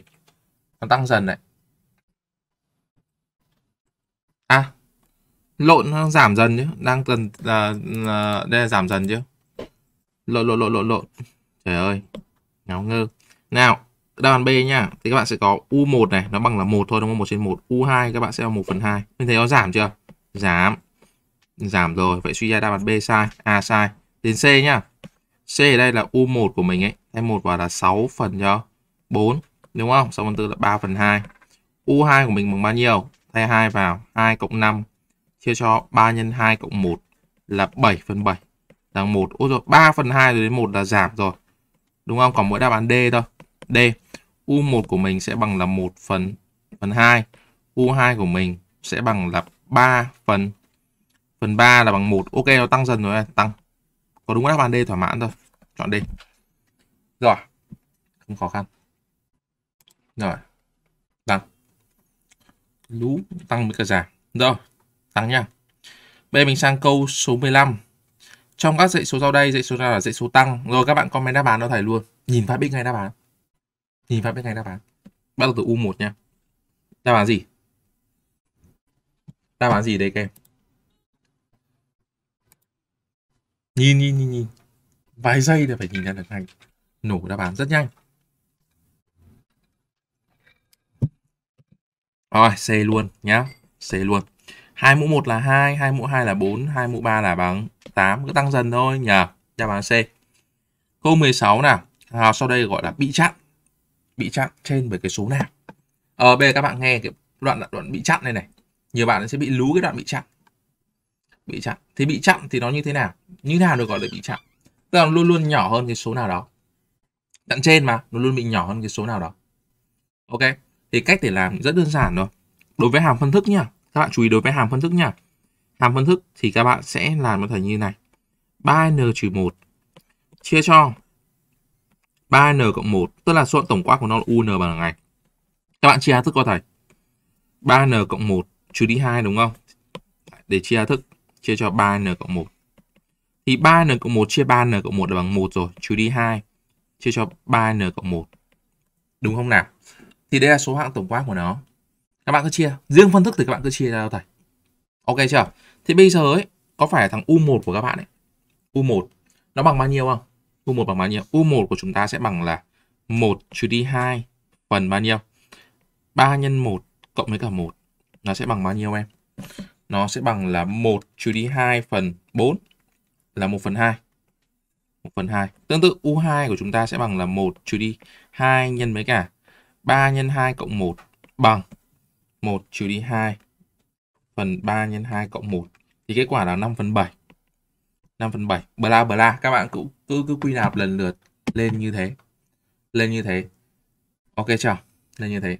Speaker 1: Nó tăng dần đấy. À, lộn nó giảm dần chứ, đang dần uh, uh, đây giảm dần chứ. Lộn lộn lộn lộn lộn trời ơi ngáo ngơ nào đáp án B nha thì các bạn sẽ có U1 này nó bằng là một thôi đúng không 1 trên 1 U2 các bạn sẽ là 1 phần 2 mình thấy nó giảm chưa giảm giảm rồi vậy suy ra đáp án B sai A à, sai đến C nhá C ở đây là U1 của mình ấy thay 1 vào là 6 phần cho 4 đúng không 6 phần 4 là 3 phần 2 U2 của mình bằng bao nhiêu thay 2 vào 2 cộng 5 chia cho 3 nhân 2 cộng 1 là 7 phần 7 bằng 1 Ôi rồi 3 phần 2 rồi đến 1 là giảm rồi đúng không? Còn mỗi đáp án D thôi. D. U1 của mình sẽ bằng là 1 phần phần 2. U2 của mình sẽ bằng là 3 phần phần 3 là bằng 1. Ok nó tăng dần rồi, tăng. Có đúng đáp án D thỏa mãn thôi. Chọn D. Rồi. Không khó khăn. Rồi. Tăng. Lũ tăng với cả giảm. Rồi, tăng nha. Bây giờ mình sang câu số 15 trong các dãy số sau đây dãy số nào là dãy số tăng rồi các bạn comment đáp án cho thầy luôn nhìn phát biết ngay đáp án nhìn phát biết ngay đáp án bắt đầu từ u 1 nha đáp án gì đáp án gì đây kem nhìn nhìn nhìn nhìn vài giây là phải nhìn ra được ngay nổ đáp án rất nhanh rồi c luôn nhá c luôn hai mũ một là hai hai mũ hai là bốn hai mũ ba là bằng 8 cứ tăng dần thôi nhờ đáp án C câu 16 nào hàng hào sau đây gọi là bị chặn bị chặn trên với cái số nào ở ờ, à, bây giờ các bạn nghe cái đoạn đoạn bị chặn này này nhiều bạn sẽ bị lú cái đoạn bị chặn bị chặn thì bị chặn thì nó như thế nào như nào được gọi là bị chặn tức là luôn luôn nhỏ hơn cái số nào đó chặn trên mà nó luôn bị nhỏ hơn cái số nào đó ok thì cách để làm rất đơn giản thôi đối với hàm phân thức nha các bạn chú ý đối với hàm phân thức nha làm phân thức thì các bạn sẽ làm một thành như này. 3n-1 chia cho 3n cộng 1, tức là số tổng quát của nó là un bằng này. Các bạn chia thức có thầy. 3n cộng 1 trừ đi 2 đúng không? Để chia thức, chia cho 3n cộng 1. Thì 3n cộng 1 chia 3n cộng 1 là bằng 1 rồi, trừ đi 2, chia cho 3n cộng 1. Đúng không nào? Thì đây là số hạng tổng quát của nó. Các bạn cứ chia, riêng phân thức thì các bạn cứ chia ra thôi thầy. Ok chưa? Thì bây giờ ấy, có phải thằng U1 của các bạn ấy, U1 nó bằng bao nhiêu không? U1 bằng bao nhiêu? U1 của chúng ta sẽ bằng là 1 trừ đi 2 phần bao nhiêu? 3 nhân 1 cộng với cả 1. Nó sẽ bằng bao nhiêu em? Nó sẽ bằng là 1 trừ đi 2 phần 4 là 1 phần 2. 1 phần 2. Tương tự U2 của chúng ta sẽ bằng là 1 trừ đi 2 nhân với cả 3 nhân 2 cộng 1 bằng 1 trừ đi 2 phần 3 nhân 2 cộng 1 thì kết quả là 5 phần 7 5 phần 7 bla bla các bạn cũng cứ cứ quy nạp lần lượt lên như thế lên như thế ok chưa lên như thế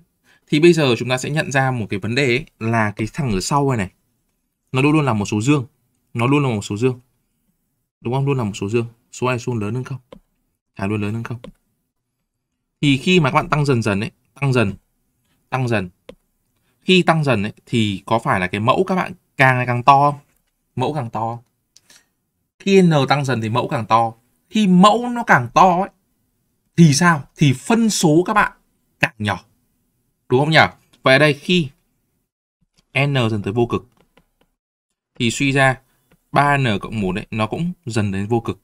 Speaker 1: thì bây giờ chúng ta sẽ nhận ra một cái vấn đề ấy, là cái thằng ở sau này này nó luôn luôn là một số dương nó luôn là một số dương đúng không luôn là một số dương số này luôn lớn hơn không thả luôn lớn hơn không thì khi mà các bạn tăng dần dần ấy tăng dần tăng dần khi tăng dần ấy thì có phải là cái mẫu các bạn càng ngày càng to không mẫu càng to khi n tăng dần thì mẫu càng to khi mẫu nó càng to ấy thì sao thì phân số các bạn càng nhỏ đúng không nhỉ vậy ở đây khi n dần tới vô cực thì suy ra 3n cộng 1 ấy, nó cũng dần đến vô cực.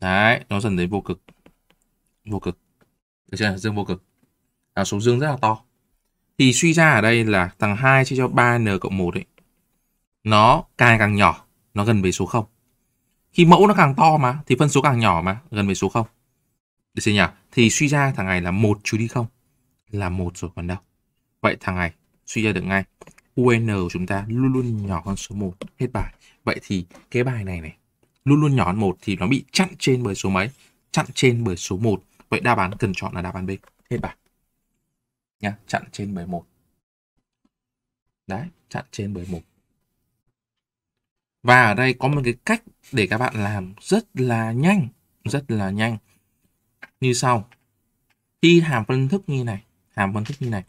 Speaker 1: Đấy, nó dần đến vô cực. Vô cực. Được chưa? Dương vô cực. À, số dương rất là to. Thì suy ra ở đây là thằng 2 chia cho 3n cộng 1 ấy, nó càng càng nhỏ nó gần về số 0 khi mẫu nó càng to mà thì phân số càng nhỏ mà gần về số 0 được chưa nhỉ thì suy ra thằng này là một trừ đi không là một rồi còn đâu vậy thằng này suy ra được ngay UN của chúng ta luôn luôn nhỏ hơn số 1 hết bài vậy thì cái bài này này luôn luôn nhỏ hơn một thì nó bị chặn trên bởi số mấy chặn trên bởi số 1 vậy đáp án cần chọn là đáp án B hết bài nha, chặn trên bởi một đấy chặn trên bởi một và ở đây có một cái cách để các bạn làm rất là nhanh, rất là nhanh. Như sau. Khi hàm phân thức như này, hàm phân thức như này.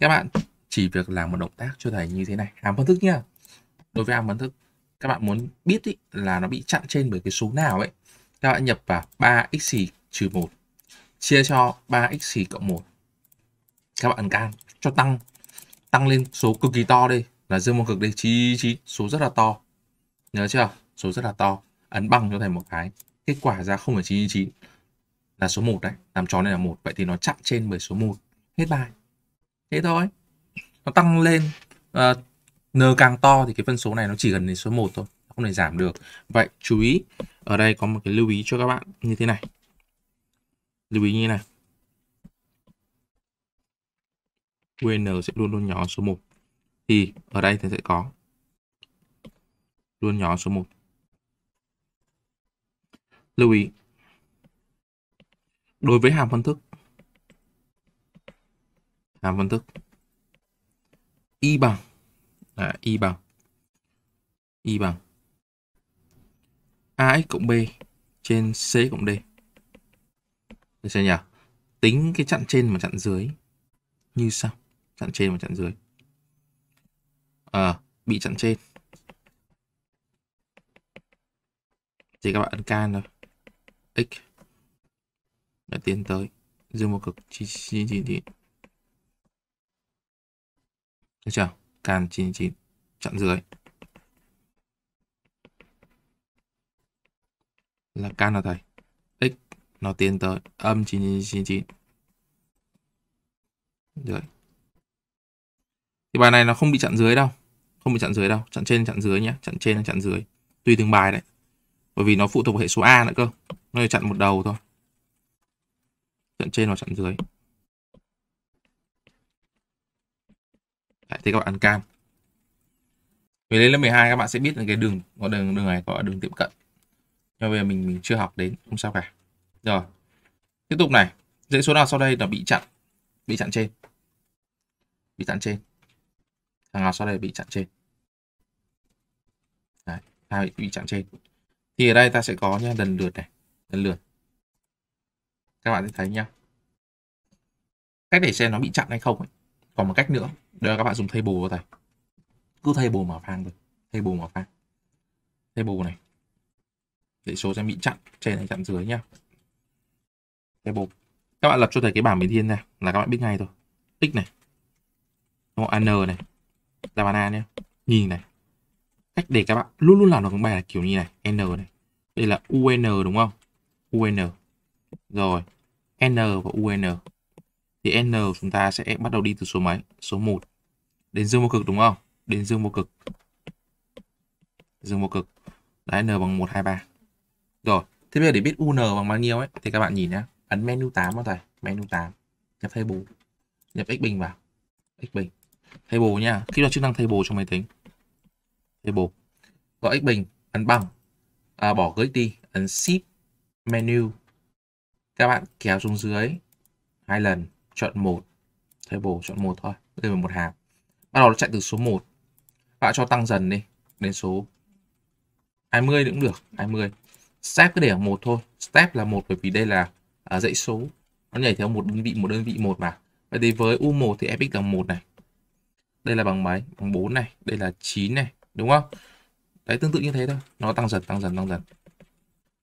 Speaker 1: Các bạn chỉ việc làm một động tác cho thầy như thế này, hàm phân thức nhá. Đối với hàm phân thức, các bạn muốn biết ý, là nó bị chặn trên bởi cái số nào ấy. Các bạn nhập vào 3x trừ 1 chia cho 3x cộng 1. Các bạn can cho tăng tăng lên số cực kỳ to đây là dương vô cực đây, chí chí số rất là to nhớ chưa số rất là to ấn băng cho thầy một cái kết quả ra 0,99 là số 1 đấy làm tròn này là một vậy thì nó chặn trên bởi số 1 hết bài thế thôi nó tăng lên uh, n càng to thì cái phân số này nó chỉ gần đến số 1 thôi không thể giảm được vậy chú ý ở đây có một cái lưu ý cho các bạn như thế này lưu ý như thế này qn sẽ luôn luôn nhỏ số 1 thì ở đây thì sẽ có luôn nhỏ số 1. Lưu ý. Đối với hàm phân thức. Hàm phân thức. Y bằng. À, y bằng. Y bằng. AX cộng B trên C cộng D. Được chưa nhỉ? Tính cái chặn trên và chặn dưới như sau. Chặn trên và chặn dưới. À, bị chặn trên thì các bạn ấn can rồi x là tiến tới dương một cực chín chín chín chín được chưa can chín chín chặn dưới là can là thầy x nó tiến tới âm chín chín chín chín rồi thì bài này nó không bị chặn dưới đâu không bị chặn dưới đâu chặn trên chặn dưới nhé chặn trên chặn dưới tùy từng bài đấy bởi vì nó phụ thuộc vào hệ số a nữa cơ nó chỉ chặn một đầu thôi chặn trên hoặc chặn dưới Đấy, thì các bạn ăn cam về lên lớp 12 các bạn sẽ biết là cái đường có đường đường này gọi là đường tiệm cận nhưng bây giờ mình mình chưa học đến không sao cả rồi tiếp tục này dãy số nào sau đây là bị chặn bị chặn trên bị chặn trên thằng nào sau đây bị chặn trên Đấy, hai bị chặn trên thì ở đây ta sẽ có nha lần lượt này lần lượt các bạn sẽ thấy nhá cách để xem nó bị chặn hay không ấy. còn một cách nữa đó là các bạn dùng thay bù vào tay cứ thay bù mở phang thôi bù mở phang thay bù này để số xem bị chặn trên hay chặn dưới nhá bù các bạn lập cho thầy cái bảng biến thiên này là các bạn biết ngay thôi tích này an này là banana nhé nhìn này cách để các bạn luôn luôn làm được bài là kiểu như này n này đây là un đúng không un rồi n và un thì n chúng ta sẽ bắt đầu đi từ số mấy số 1 đến dương vô cực đúng không đến dương vô cực dương vô cực là n bằng 1 2 3 rồi thế bây giờ để biết un bằng bao nhiêu ấy thì các bạn nhìn nhé ấn menu 8 vào thầy menu 8 nhập table nhập x bình vào x bình table nha khi đó chức năng table trong máy tính table bục gõ x bình ấn bằng à, bỏ gửi đi ấn shift menu các bạn kéo xuống dưới hai lần chọn một table chọn một thôi đây là một hàng bắt đầu nó chạy từ số 1 bạn cho tăng dần đi đến số 20 cũng được 20 step cứ để ở một thôi step là một bởi vì đây là à, dãy số nó nhảy theo một đơn vị một đơn vị một mà vậy thì với u1 thì fx là một này đây là bằng mấy bằng 4 này đây là 9 này đúng không đấy tương tự như thế thôi nó tăng dần tăng dần tăng dần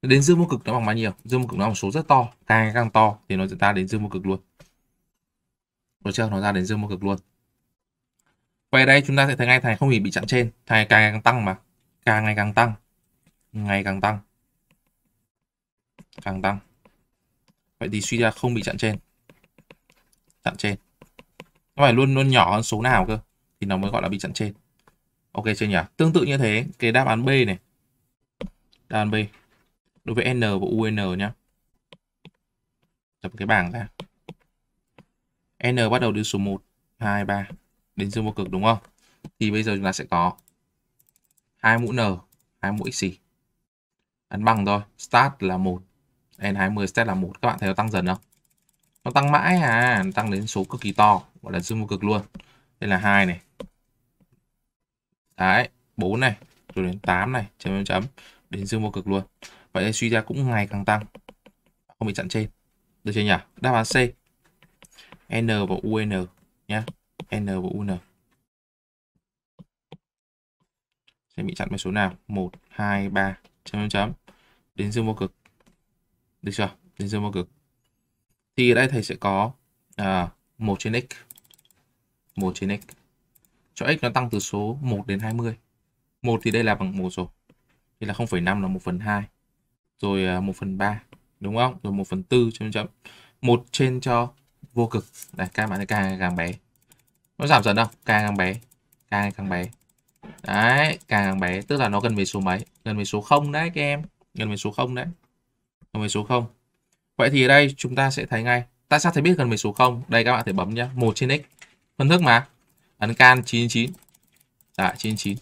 Speaker 1: đến dương vô cực nó bằng bao nhiêu dương vô cực nó bằng số rất to càng càng to thì nó sẽ ra đến dương vô cực luôn được chưa nó ra đến dương vô cực luôn quay đây chúng ta sẽ thấy ngay thằng không hề bị chặn trên thằng càng ngày càng tăng mà càng ngày càng tăng ngày càng tăng càng tăng vậy thì suy ra không bị chặn trên chặn trên nó phải luôn luôn nhỏ hơn số nào cơ thì nó mới gọi là bị chặn trên Ok chưa nhỉ? Tương tự như thế, cái đáp án B này. Đáp án B. Đối với N và UN nhá. Tập cái bảng ra. N bắt đầu từ số 1, 2, 3 đến dương vô cực đúng không? Thì bây giờ chúng ta sẽ có hai mũ N, hai mũ xì. Ấn bằng thôi, start là 1, N20 start là 1. Các bạn thấy nó tăng dần không? Nó tăng mãi à, nó tăng đến số cực kỳ to, gọi là dương vô cực luôn. Đây là hai này, Đấy, 4 này, rồi đến 8 này, chấm chấm chấm, đến dương vô cực luôn. Vậy suy ra cũng ngày càng tăng. Không bị chặn trên. Được chưa nhỉ? Đáp án C. N và UN nhé N và UN. Sẽ bị chặn với số nào? 1 2 3 chấm chấm chấm. Đến dương vô cực. Được chưa? Đến dương vô cực. Thì ở đây thầy sẽ có à, 1 trên x. 1 trên x cho x nó tăng từ số 1 đến 20. 1 thì đây là bằng 1 rồi. thì là 0,5 là 1 phần 2. Rồi 1 à, phần 3. Đúng không? Rồi 1 phần 4 chấm chấm. 1 trên cho vô cực. Đây, các bạn thấy càng càng bé. Nó giảm dần không? Càng càng bé. Càng càng bé. Đấy, càng càng bé. Tức là nó gần về số mấy? Gần về số 0 đấy các em. Gần về số 0 đấy. Gần về số 0. Vậy thì ở đây chúng ta sẽ thấy ngay. Tại sao thấy biết gần về số 0? Đây các bạn thể bấm nhá. 1 trên x. Phân thức mà ấn can 99 dạ 99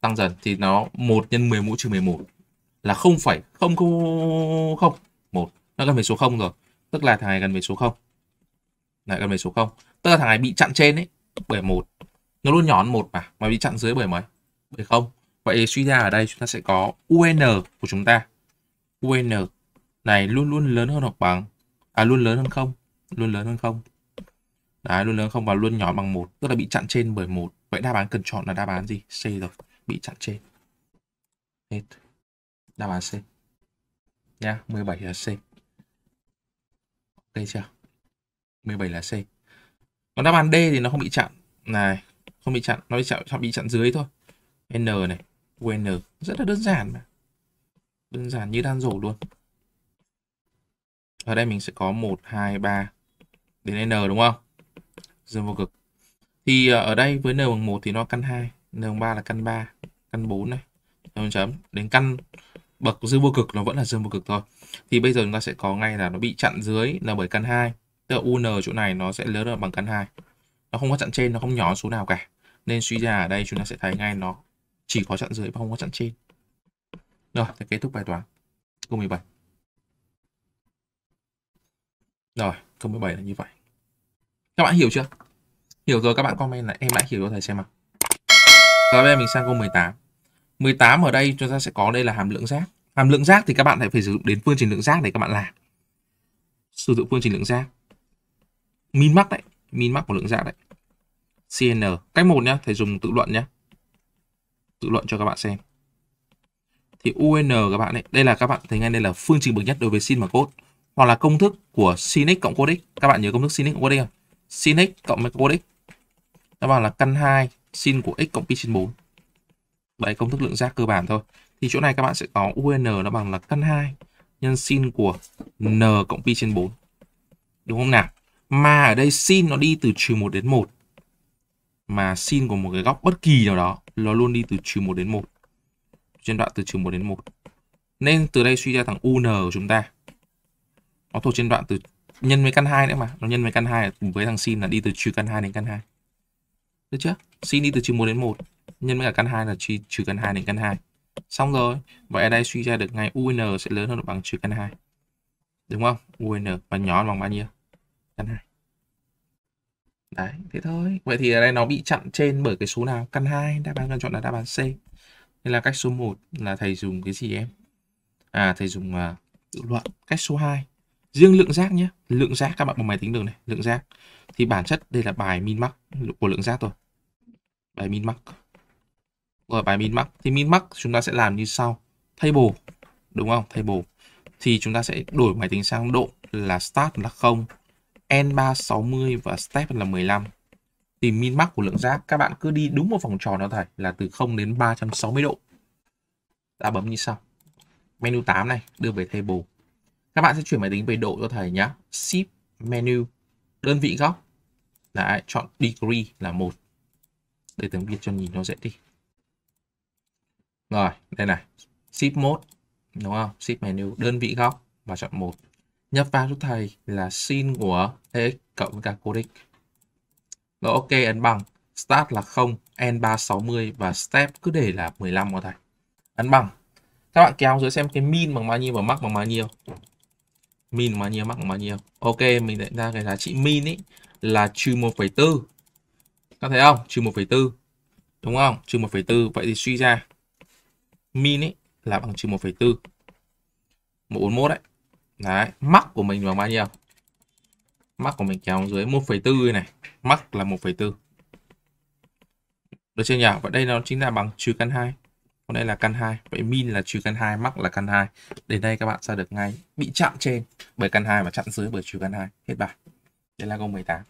Speaker 1: tăng dần thì nó 1 nhân 10 mũ trừ 11 là 0,001 nó gần về số 0 rồi tức là thằng này gần về số 0 lại dạ, gần về số 0 tức là thằng này bị chặn trên đấy bởi 1 nó luôn nhỏ hơn 1 mà mà bị chặn dưới bởi mấy bởi 0 vậy suy ra ở đây chúng ta sẽ có UN của chúng ta UN này luôn luôn lớn hơn hoặc bằng à luôn lớn hơn 0 luôn lớn hơn 0 Đấy, luôn lớn không và luôn nhỏ bằng một tức là bị chặn trên bởi một Vậy đáp án cần chọn là đáp án gì? C rồi, bị chặn trên. Hết. Đáp án C. Nha, yeah, 17 là C. Ok chưa? 17 là C. Còn đáp án D thì nó không bị chặn. Này, không bị chặn, nó bị chặn, bị chặn dưới thôi. N này, UN. Rất là đơn giản mà. Đơn giản như đan rổ luôn. Ở đây mình sẽ có 1, 2, 3 đến N đúng không? dương vô cực thì à, ở đây với n bằng 1 thì nó căn 2 n bằng 3 là căn 3 căn 4 này chấm chấm đến căn bậc dương vô cực nó vẫn là dương vô cực thôi thì bây giờ chúng ta sẽ có ngay là nó bị chặn dưới là bởi căn 2 tức là un chỗ này nó sẽ lớn hơn bằng căn 2 nó không có chặn trên nó không nhỏ số nào cả nên suy ra ở đây chúng ta sẽ thấy ngay nó chỉ có chặn dưới và không có chặn trên rồi thì kết thúc bài toán câu 17 rồi câu 17 là như vậy các bạn hiểu chưa hiểu rồi các bạn comment là em đã hiểu cho thầy xem mà rồi bây giờ mình sang câu 18 18 ở đây chúng ta sẽ có đây là hàm lượng rác hàm lượng rác thì các bạn lại phải sử dụng đến phương trình lượng rác để các bạn làm sử dụng phương trình lượng rác min mắc đấy min mắc của lượng rác đấy CN cách một nhá thầy dùng tự luận nhá tự luận cho các bạn xem thì UN các bạn ấy đây là các bạn thấy ngay đây là phương trình bậc nhất đối với sin và cos hoặc là công thức của sin x cộng cos x các bạn nhớ công thức sin x cộng cos x không sin x cộng với cos x nó bằng là căn 2 sin của x cộng pi sin 4 đấy công thức lượng giác cơ bản thôi thì chỗ này các bạn sẽ có un nó bằng là căn 2 nhân sin của n cộng pi trên 4 đúng không nào mà ở đây sin nó đi từ trừ 1 đến 1 mà sin của một cái góc bất kỳ nào đó nó luôn đi từ trừ 1 đến 1 trên đoạn từ trừ 1 đến 1 nên từ đây suy ra thằng un của chúng ta nó thuộc trên đoạn từ nhân với căn 2 nữa mà nó nhân với căn 2 với thằng sin là đi từ trừ căn 2 đến căn 2 được chưa sin đi từ trừ 1 đến 1 nhân với cả căn 2 là trừ, trừ căn 2 đến căn 2 xong rồi vậy ở đây suy ra được ngay un sẽ lớn hơn bằng trừ căn 2 đúng không un và nhỏ bằng bao nhiêu căn 2 đấy thế thôi vậy thì ở đây nó bị chặn trên bởi cái số nào căn 2 đáp án cần chọn là đáp án C nên là cách số 1 là thầy dùng cái gì em à thầy dùng uh, luận cách số 2 riêng lượng giác nhé lượng giác các bạn bằng máy tính được này lượng giác thì bản chất đây là bài min max của lượng giác thôi bài min max, rồi bài min max thì min max chúng ta sẽ làm như sau table đúng không Table, thì chúng ta sẽ đổi máy tính sang độ là start là 0 N360 và step là 15 thì min max của lượng giác các bạn cứ đi đúng một vòng tròn đó thầy là từ 0 đến 360 độ ta bấm như sau menu 8 này đưa về table các bạn sẽ chuyển máy tính về độ cho thầy nhá shift menu đơn vị góc Đấy, chọn degree là một để tiếng Việt cho nhìn nó dễ đi rồi đây này shift mode đúng không shift menu đơn vị góc và chọn một nhập vào cho thầy là sin của x cộng với cả codic rồi ok ấn bằng start là 0 n 360 và step cứ để là 15 của thầy ấn bằng các bạn kéo dưới xem cái min bằng bao nhiêu và max bằng bao nhiêu min bao nhiêu mắc bao nhiêu ok mình định ra cái giá trị min ý là trừ 1,4 các thấy không trừ 1,4 đúng không trừ 1,4 vậy thì suy ra min ý là bằng trừ 1,4 141 đấy đấy mắc của mình bằng bao nhiêu mắc của mình kéo dưới 1,4 này mắc là 1,4 được chưa nhỉ? vậy đây nó chính là bằng trừ căn 2 còn đây là căn 2 vậy min là trừ căn 2 mắc là căn 2 đến đây các bạn ra được ngay bị chạm trên bởi căn 2 và chặn dưới bởi trừ căn 2 hết bài đây là câu 18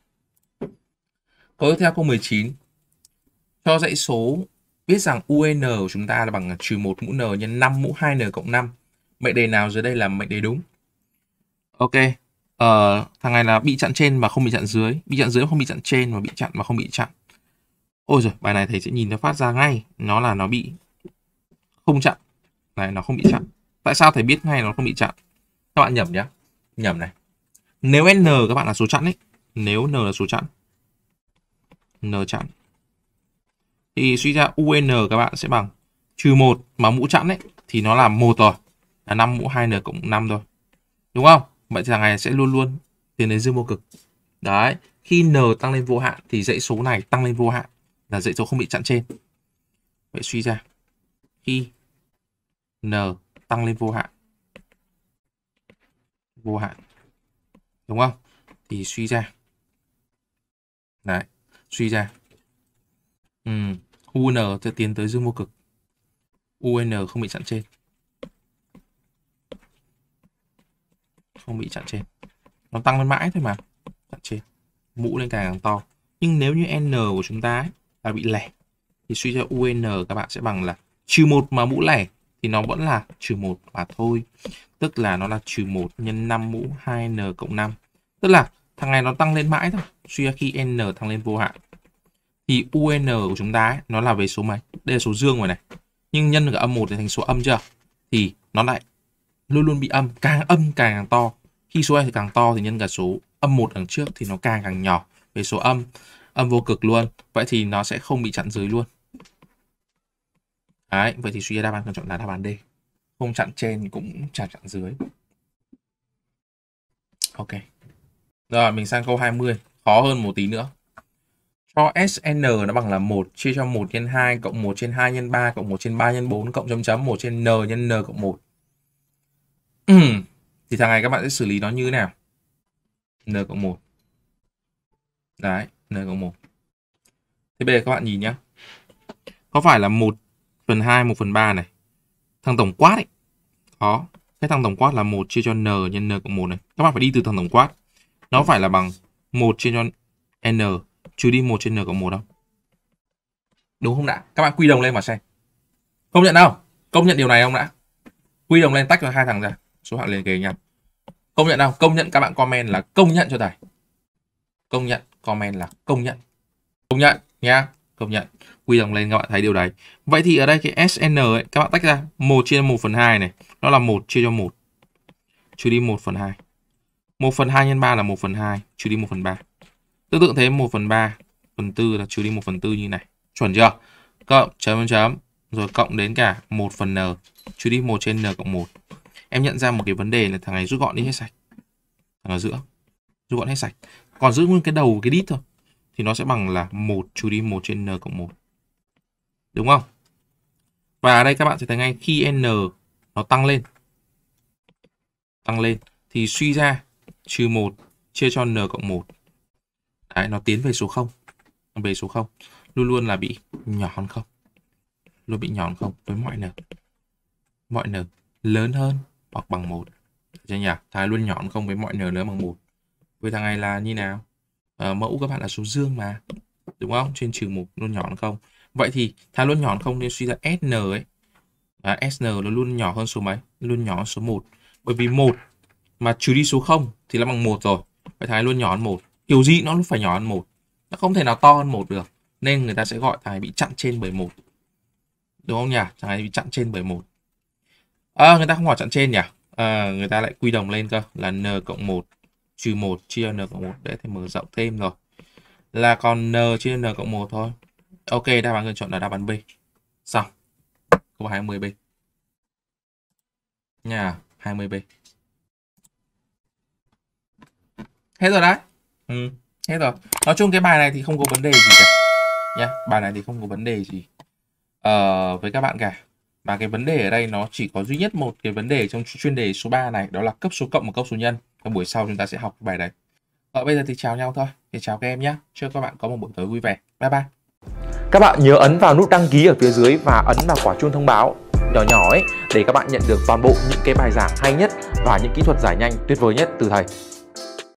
Speaker 1: câu tiếp theo câu 19 cho dãy số biết rằng UN của chúng ta là bằng trừ 1 mũ n nhân 5 mũ 2n cộng 5 mệnh đề nào dưới đây là mệnh đề đúng ok ờ, thằng này là bị chặn trên mà không bị chặn dưới bị chặn dưới không bị chặn trên mà bị chặn mà không bị chặn ôi rồi bài này thầy sẽ nhìn nó phát ra ngay nó là nó bị không chặn này nó không bị chặn tại sao thầy biết ngay nó không bị chặn các bạn nhầm nhé nhầm này nếu n các bạn là số chẵn ấy nếu n là số chẵn n chẵn thì suy ra un các bạn sẽ bằng trừ một mà mũ chẵn ấy thì nó là một rồi là 5 mũ 2n cộng 5 rồi đúng không vậy thì hàng này sẽ luôn luôn tiến đến dương vô cực đấy khi n tăng lên vô hạn thì dãy số này tăng lên vô hạn là dãy số không bị chặn trên vậy suy ra khi n tăng lên vô hạn vô hạn đúng không thì suy ra đấy suy ra ừ. un sẽ tiến tới dương vô cực un không bị chặn trên không bị chặn trên nó tăng lên mãi thôi mà chặn trên mũ lên càng càng to nhưng nếu như n của chúng ta ấy, là bị lẻ thì suy ra un các bạn sẽ bằng là trừ một mà mũ lẻ thì nó vẫn là trừ 1 mà thôi. Tức là nó là trừ 1 nhân 5 mũ 2n cộng 5. Tức là thằng này nó tăng lên mãi thôi. Suy ra khi n tăng lên vô hạn. Thì un của chúng ta ấy, nó là về số mấy? Đây là số dương rồi này. Nhưng nhân cả âm 1 thì thành số âm chưa? Thì nó lại luôn luôn bị âm. Càng âm càng, càng to. Khi số này thì càng to thì nhân cả số âm 1 đằng trước thì nó càng càng nhỏ. Về số âm, âm vô cực luôn. Vậy thì nó sẽ không bị chặn dưới luôn. Đấy, vậy thì suy ra đáp án cần chọn là đáp án D. Không chặn trên cũng chả chặn dưới. Ok. Rồi, mình sang câu 20. Khó hơn một tí nữa. Cho SN nó bằng là 1 chia cho 1 nhân 2 cộng 1 trên 2 nhân 3 cộng 1 trên 3 nhân 4 cộng chấm chấm 1 trên N nhân N cộng 1. thì thằng này các bạn sẽ xử lý nó như thế nào? N cộng 1. Đấy, N cộng 1. Thế bây giờ các bạn nhìn nhá. Có phải là 1 phần 2 1 phần 3 này. Thằng tổng quát ấy. Khó. Cái thằng tổng quát là 1 chia cho n nhân n cộng 1 này. Các bạn phải đi từ thằng tổng quát. Nó phải là bằng 1 chia cho n trừ đi 1 trên n cộng 1 không? Đúng không đã? Các bạn quy đồng lên mà xem. Công nhận không? Công nhận điều này không đã? Quy đồng lên tách cho hai thằng ra. Số hạng liền kề nhau. Công nhận không? Công nhận các bạn comment là công nhận cho thầy. Công nhận, comment là công nhận. Công nhận nhá, công nhận quy đồng lên các bạn thấy điều đấy vậy thì ở đây cái SN ấy các bạn tách ra 1 chia 1 phần 2 này nó là 1 chia cho 1 trừ đi 1 phần 2 1 phần 2 nhân 3 là 1 phần 2 trừ đi 1 phần 3 tương tự thế 1 phần 3 phần 4 là trừ đi 1 phần 4 như này chuẩn chưa cộng chấm chấm rồi cộng đến cả 1 phần n trừ đi 1 trên n cộng 1 em nhận ra một cái vấn đề là thằng này rút gọn đi hết sạch thằng ở giữa rút gọn hết sạch còn giữ nguyên cái đầu cái đít thôi thì nó sẽ bằng là 1 trừ đi 1 trên n cộng 1 Đúng không? Và ở đây các bạn sẽ thấy ngay khi n nó tăng lên tăng lên thì suy ra trừ 1 chia cho n cộng 1. Đấy, nó tiến về số 0. về số 0. Luôn luôn là bị nhỏ hơn không, Luôn bị nhỏ hơn không với mọi n. Mọi n lớn hơn hoặc bằng 1. Chưa nhỉ? Thái luôn nhỏ hơn không với mọi n lớn bằng 1. Với thằng này là như nào? À, mẫu các bạn là số dương mà. Đúng không? Trên trừ 1 luôn nhỏ hơn 0. Vậy thì thà luôn nhỏ không nên suy ra SN ấy. À, SN nó luôn nhỏ hơn số mấy? Luôn nhỏ hơn số 1. Bởi vì 1 mà trừ đi số 0 thì nó bằng 1 rồi. Vậy thà luôn nhỏ hơn 1. Kiểu gì nó cũng phải nhỏ hơn 1. Nó không thể nào to hơn 1 được. Nên người ta sẽ gọi thằng bị chặn trên bởi 1. Đúng không nhỉ? Thằng bị chặn trên bởi 1. À, người ta không hỏi chặn trên nhỉ? À, người ta lại quy đồng lên cơ là n cộng 1 trừ 1 chia n cộng 1 để thì mở rộng thêm rồi là còn n chia n cộng 1 thôi Ok, đáp án người chọn là đáp án B. Xong. Câu 20B. Nhà 20B. Hết rồi đấy. Ừ, hết rồi. Nói chung cái bài này thì không có vấn đề gì cả. Nha, bài này thì không có vấn đề gì. Ờ, với các bạn cả. Và cái vấn đề ở đây nó chỉ có duy nhất một cái vấn đề trong chuyên đề số 3 này. Đó là cấp số cộng và cấp số nhân. Và buổi sau chúng ta sẽ học bài đấy. Ờ, bây giờ thì chào nhau thôi. Thì chào các em nhé. Chúc các bạn có một buổi tối vui vẻ. Bye bye. Các bạn nhớ ấn vào nút đăng ký ở phía dưới và ấn vào quả chuông thông báo nhỏ nhỏ ấy để các bạn nhận được toàn bộ những cái bài giảng hay nhất và những kỹ thuật giải nhanh tuyệt vời nhất từ thầy.